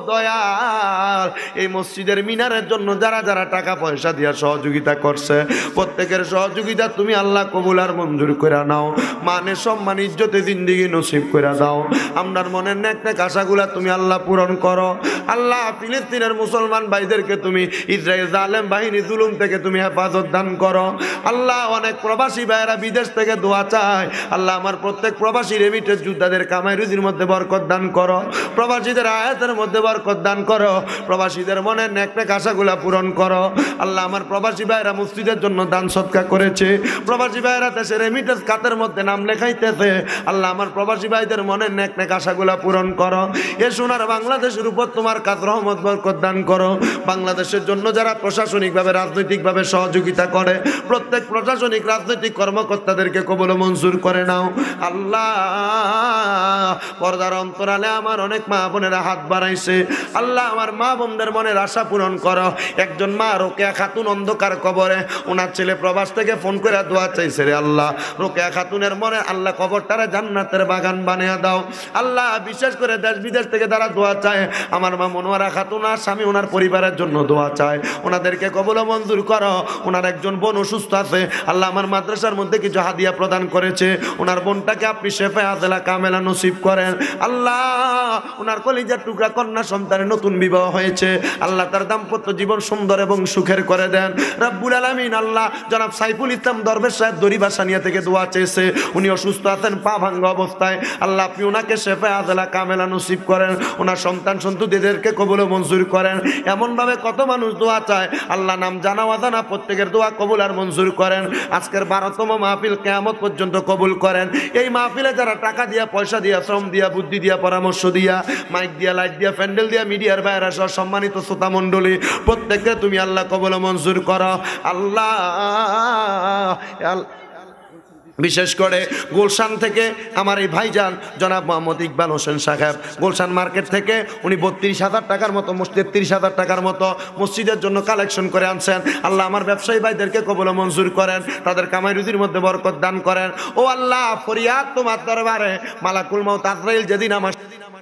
দয়ার এই মসজিদের মিনারের জন্য যারা যারা টাকা পয়সা দিয়া সহযোগিতা করছে প্রত্যেকের সহযোগিতা তুমি আল্লাহ কবুল আর মঞ্জুর করে নাও মানে সম্মান ইজ্জতে জিন্দিগি নসিব করে দাও আমরার মনের নেক নেক আশাগুলা তুমি আল্লাহ পূরণ করো আল্লাহ ফিলিস্তিনের মুসলমান ভাইদেরকে তুমি ইসরায়েল জালেম বাহিনী জুলুম থেকে তুমি হেফাজত দান করো আল্লাহ অনেক প্রবাসী ভাইয়েরা বিদেশ থেকে দোয়া চায় আল্লাহ আমার প্রত্যেক প্রবাসী রেমিটের যোদ্ধাদের কামাই রুজির মধ্যে বরকত দান করো করো প্রবাসীদের আয়াতের মধ্যে বরকত দান করো প্রবাসীদের মনে নেকনেক আশাগুলা পূরণ করো আল্লাহ আমার প্রবাসী ভাইরা মুসজিদের জন্য দান সৎকা করেছে প্রবাসী ভাইরা দেশের রেমিটেন্স কাতের মধ্যে নাম লেখাইতেছে আল্লাহ আমার প্রবাসী ভাইদের মনে নেকনেক আশাগুলা পূরণ করো এ সোনার বাংলাদেশের উপর তোমার কাজ রহমত বরকত দান করো বাংলাদেশের জন্য যারা প্রশাসনিকভাবে রাজনৈতিকভাবে সহযোগিতা করে প্রত্যেক প্রশাসনিক রাজনৈতিক কর্মকর্তাদেরকে কবল মঞ্জুর করে নাও আল্লাহ পর্দার অন্তরালে আমার অনেক মা বোনেরা হাত বাড়াইছে আল্লাহ আমার মা বোনদের মনের আশা পূরণ করো একজন মা রোকেয়া খাতুন অন্ধকার কবরে ওনার ছেলে প্রবাস থেকে ফোন করে দোয়া চাইছে রে আল্লাহ রোকেয়া খাতুনের মনে আল্লাহ কবরটারে জান্নাতের বাগান বানিয়ে দাও আল্লাহ বিশেষ করে দেশ বিদেশ থেকে তারা দোয়া চায় আমার মা মনোয়ারা খাতুন আর স্বামী ওনার পরিবারের জন্য দোয়া চায় ওনাদেরকে কবল মঞ্জুর করো ওনার একজন বোন অসুস্থ আছে আল্লাহ আমার মাদ্রাসার মধ্যে কিছু হাদিয়া প্রদান করেছে ওনার বোনটাকে আপনি শেফে আদলা কামেলা নসিব করেন আল্লাহ ওনার কলিজার টুকরা কন্যা সন্তানের নতুন বিবাহ হয়েছে আল্লাহ তার দাম্পত্য জীবন সুন্দর এবং সুখের করে দেন রাব্বুল আলমিন আল্লাহ জনাব সাইফুল ইসলাম দরবেশ সাহেব দরিবাসানিয়া থেকে দোয়া চেয়েছে উনি অসুস্থ আছেন পা ভাঙ্গা অবস্থায় আল্লাহ আপনি ওনাকে শেফে আদলা কামেলা নসিব করেন ওনার সন্তান সন্তুদেরকে কবলে মঞ্জুর করেন এমনভাবে কত মানুষ দোয়া চায় আল্লাহ নাম জানা অজানা প্রত্যেকের দোয়া কবুল আর মঞ্জুর করেন আজকের বারোতম মাহফিল কেয়ামত পর্যন্ত কবুল করেন এই মাহফিলে যারা টাকা দিয়া পয়সা দিয়া শ্রম দিয়া বুদ্ধি দিয়া পরামর্শ পরামর্শ দিয়া মাইক দিয়া লাইট দিয়া প্যান্ডেল দিয়া মিডিয়ার বাইরে আসা সম্মানিত শ্রোতা মণ্ডলী প্রত্যেককে তুমি আল্লাহ কবল মঞ্জুর করো আল্লাহ বিশেষ করে গুলশান থেকে আমার এই ভাইজান জনাব মোহাম্মদ ইকবাল হোসেন সাহেব গুলশান মার্কেট থেকে উনি বত্রিশ হাজার টাকার মতো তিরিশ হাজার টাকার মতো মসজিদের জন্য কালেকশন করে আনছেন আল্লাহ আমার ব্যবসায়ী ভাইদেরকে কবল মঞ্জুর করেন তাদের কামাই রুজির মধ্যে বরকত দান করেন ও আল্লাহ ফরিয়াদ তোমার দরবারে মালাকুল মত আজরাইল যেদিন আমার সেদিন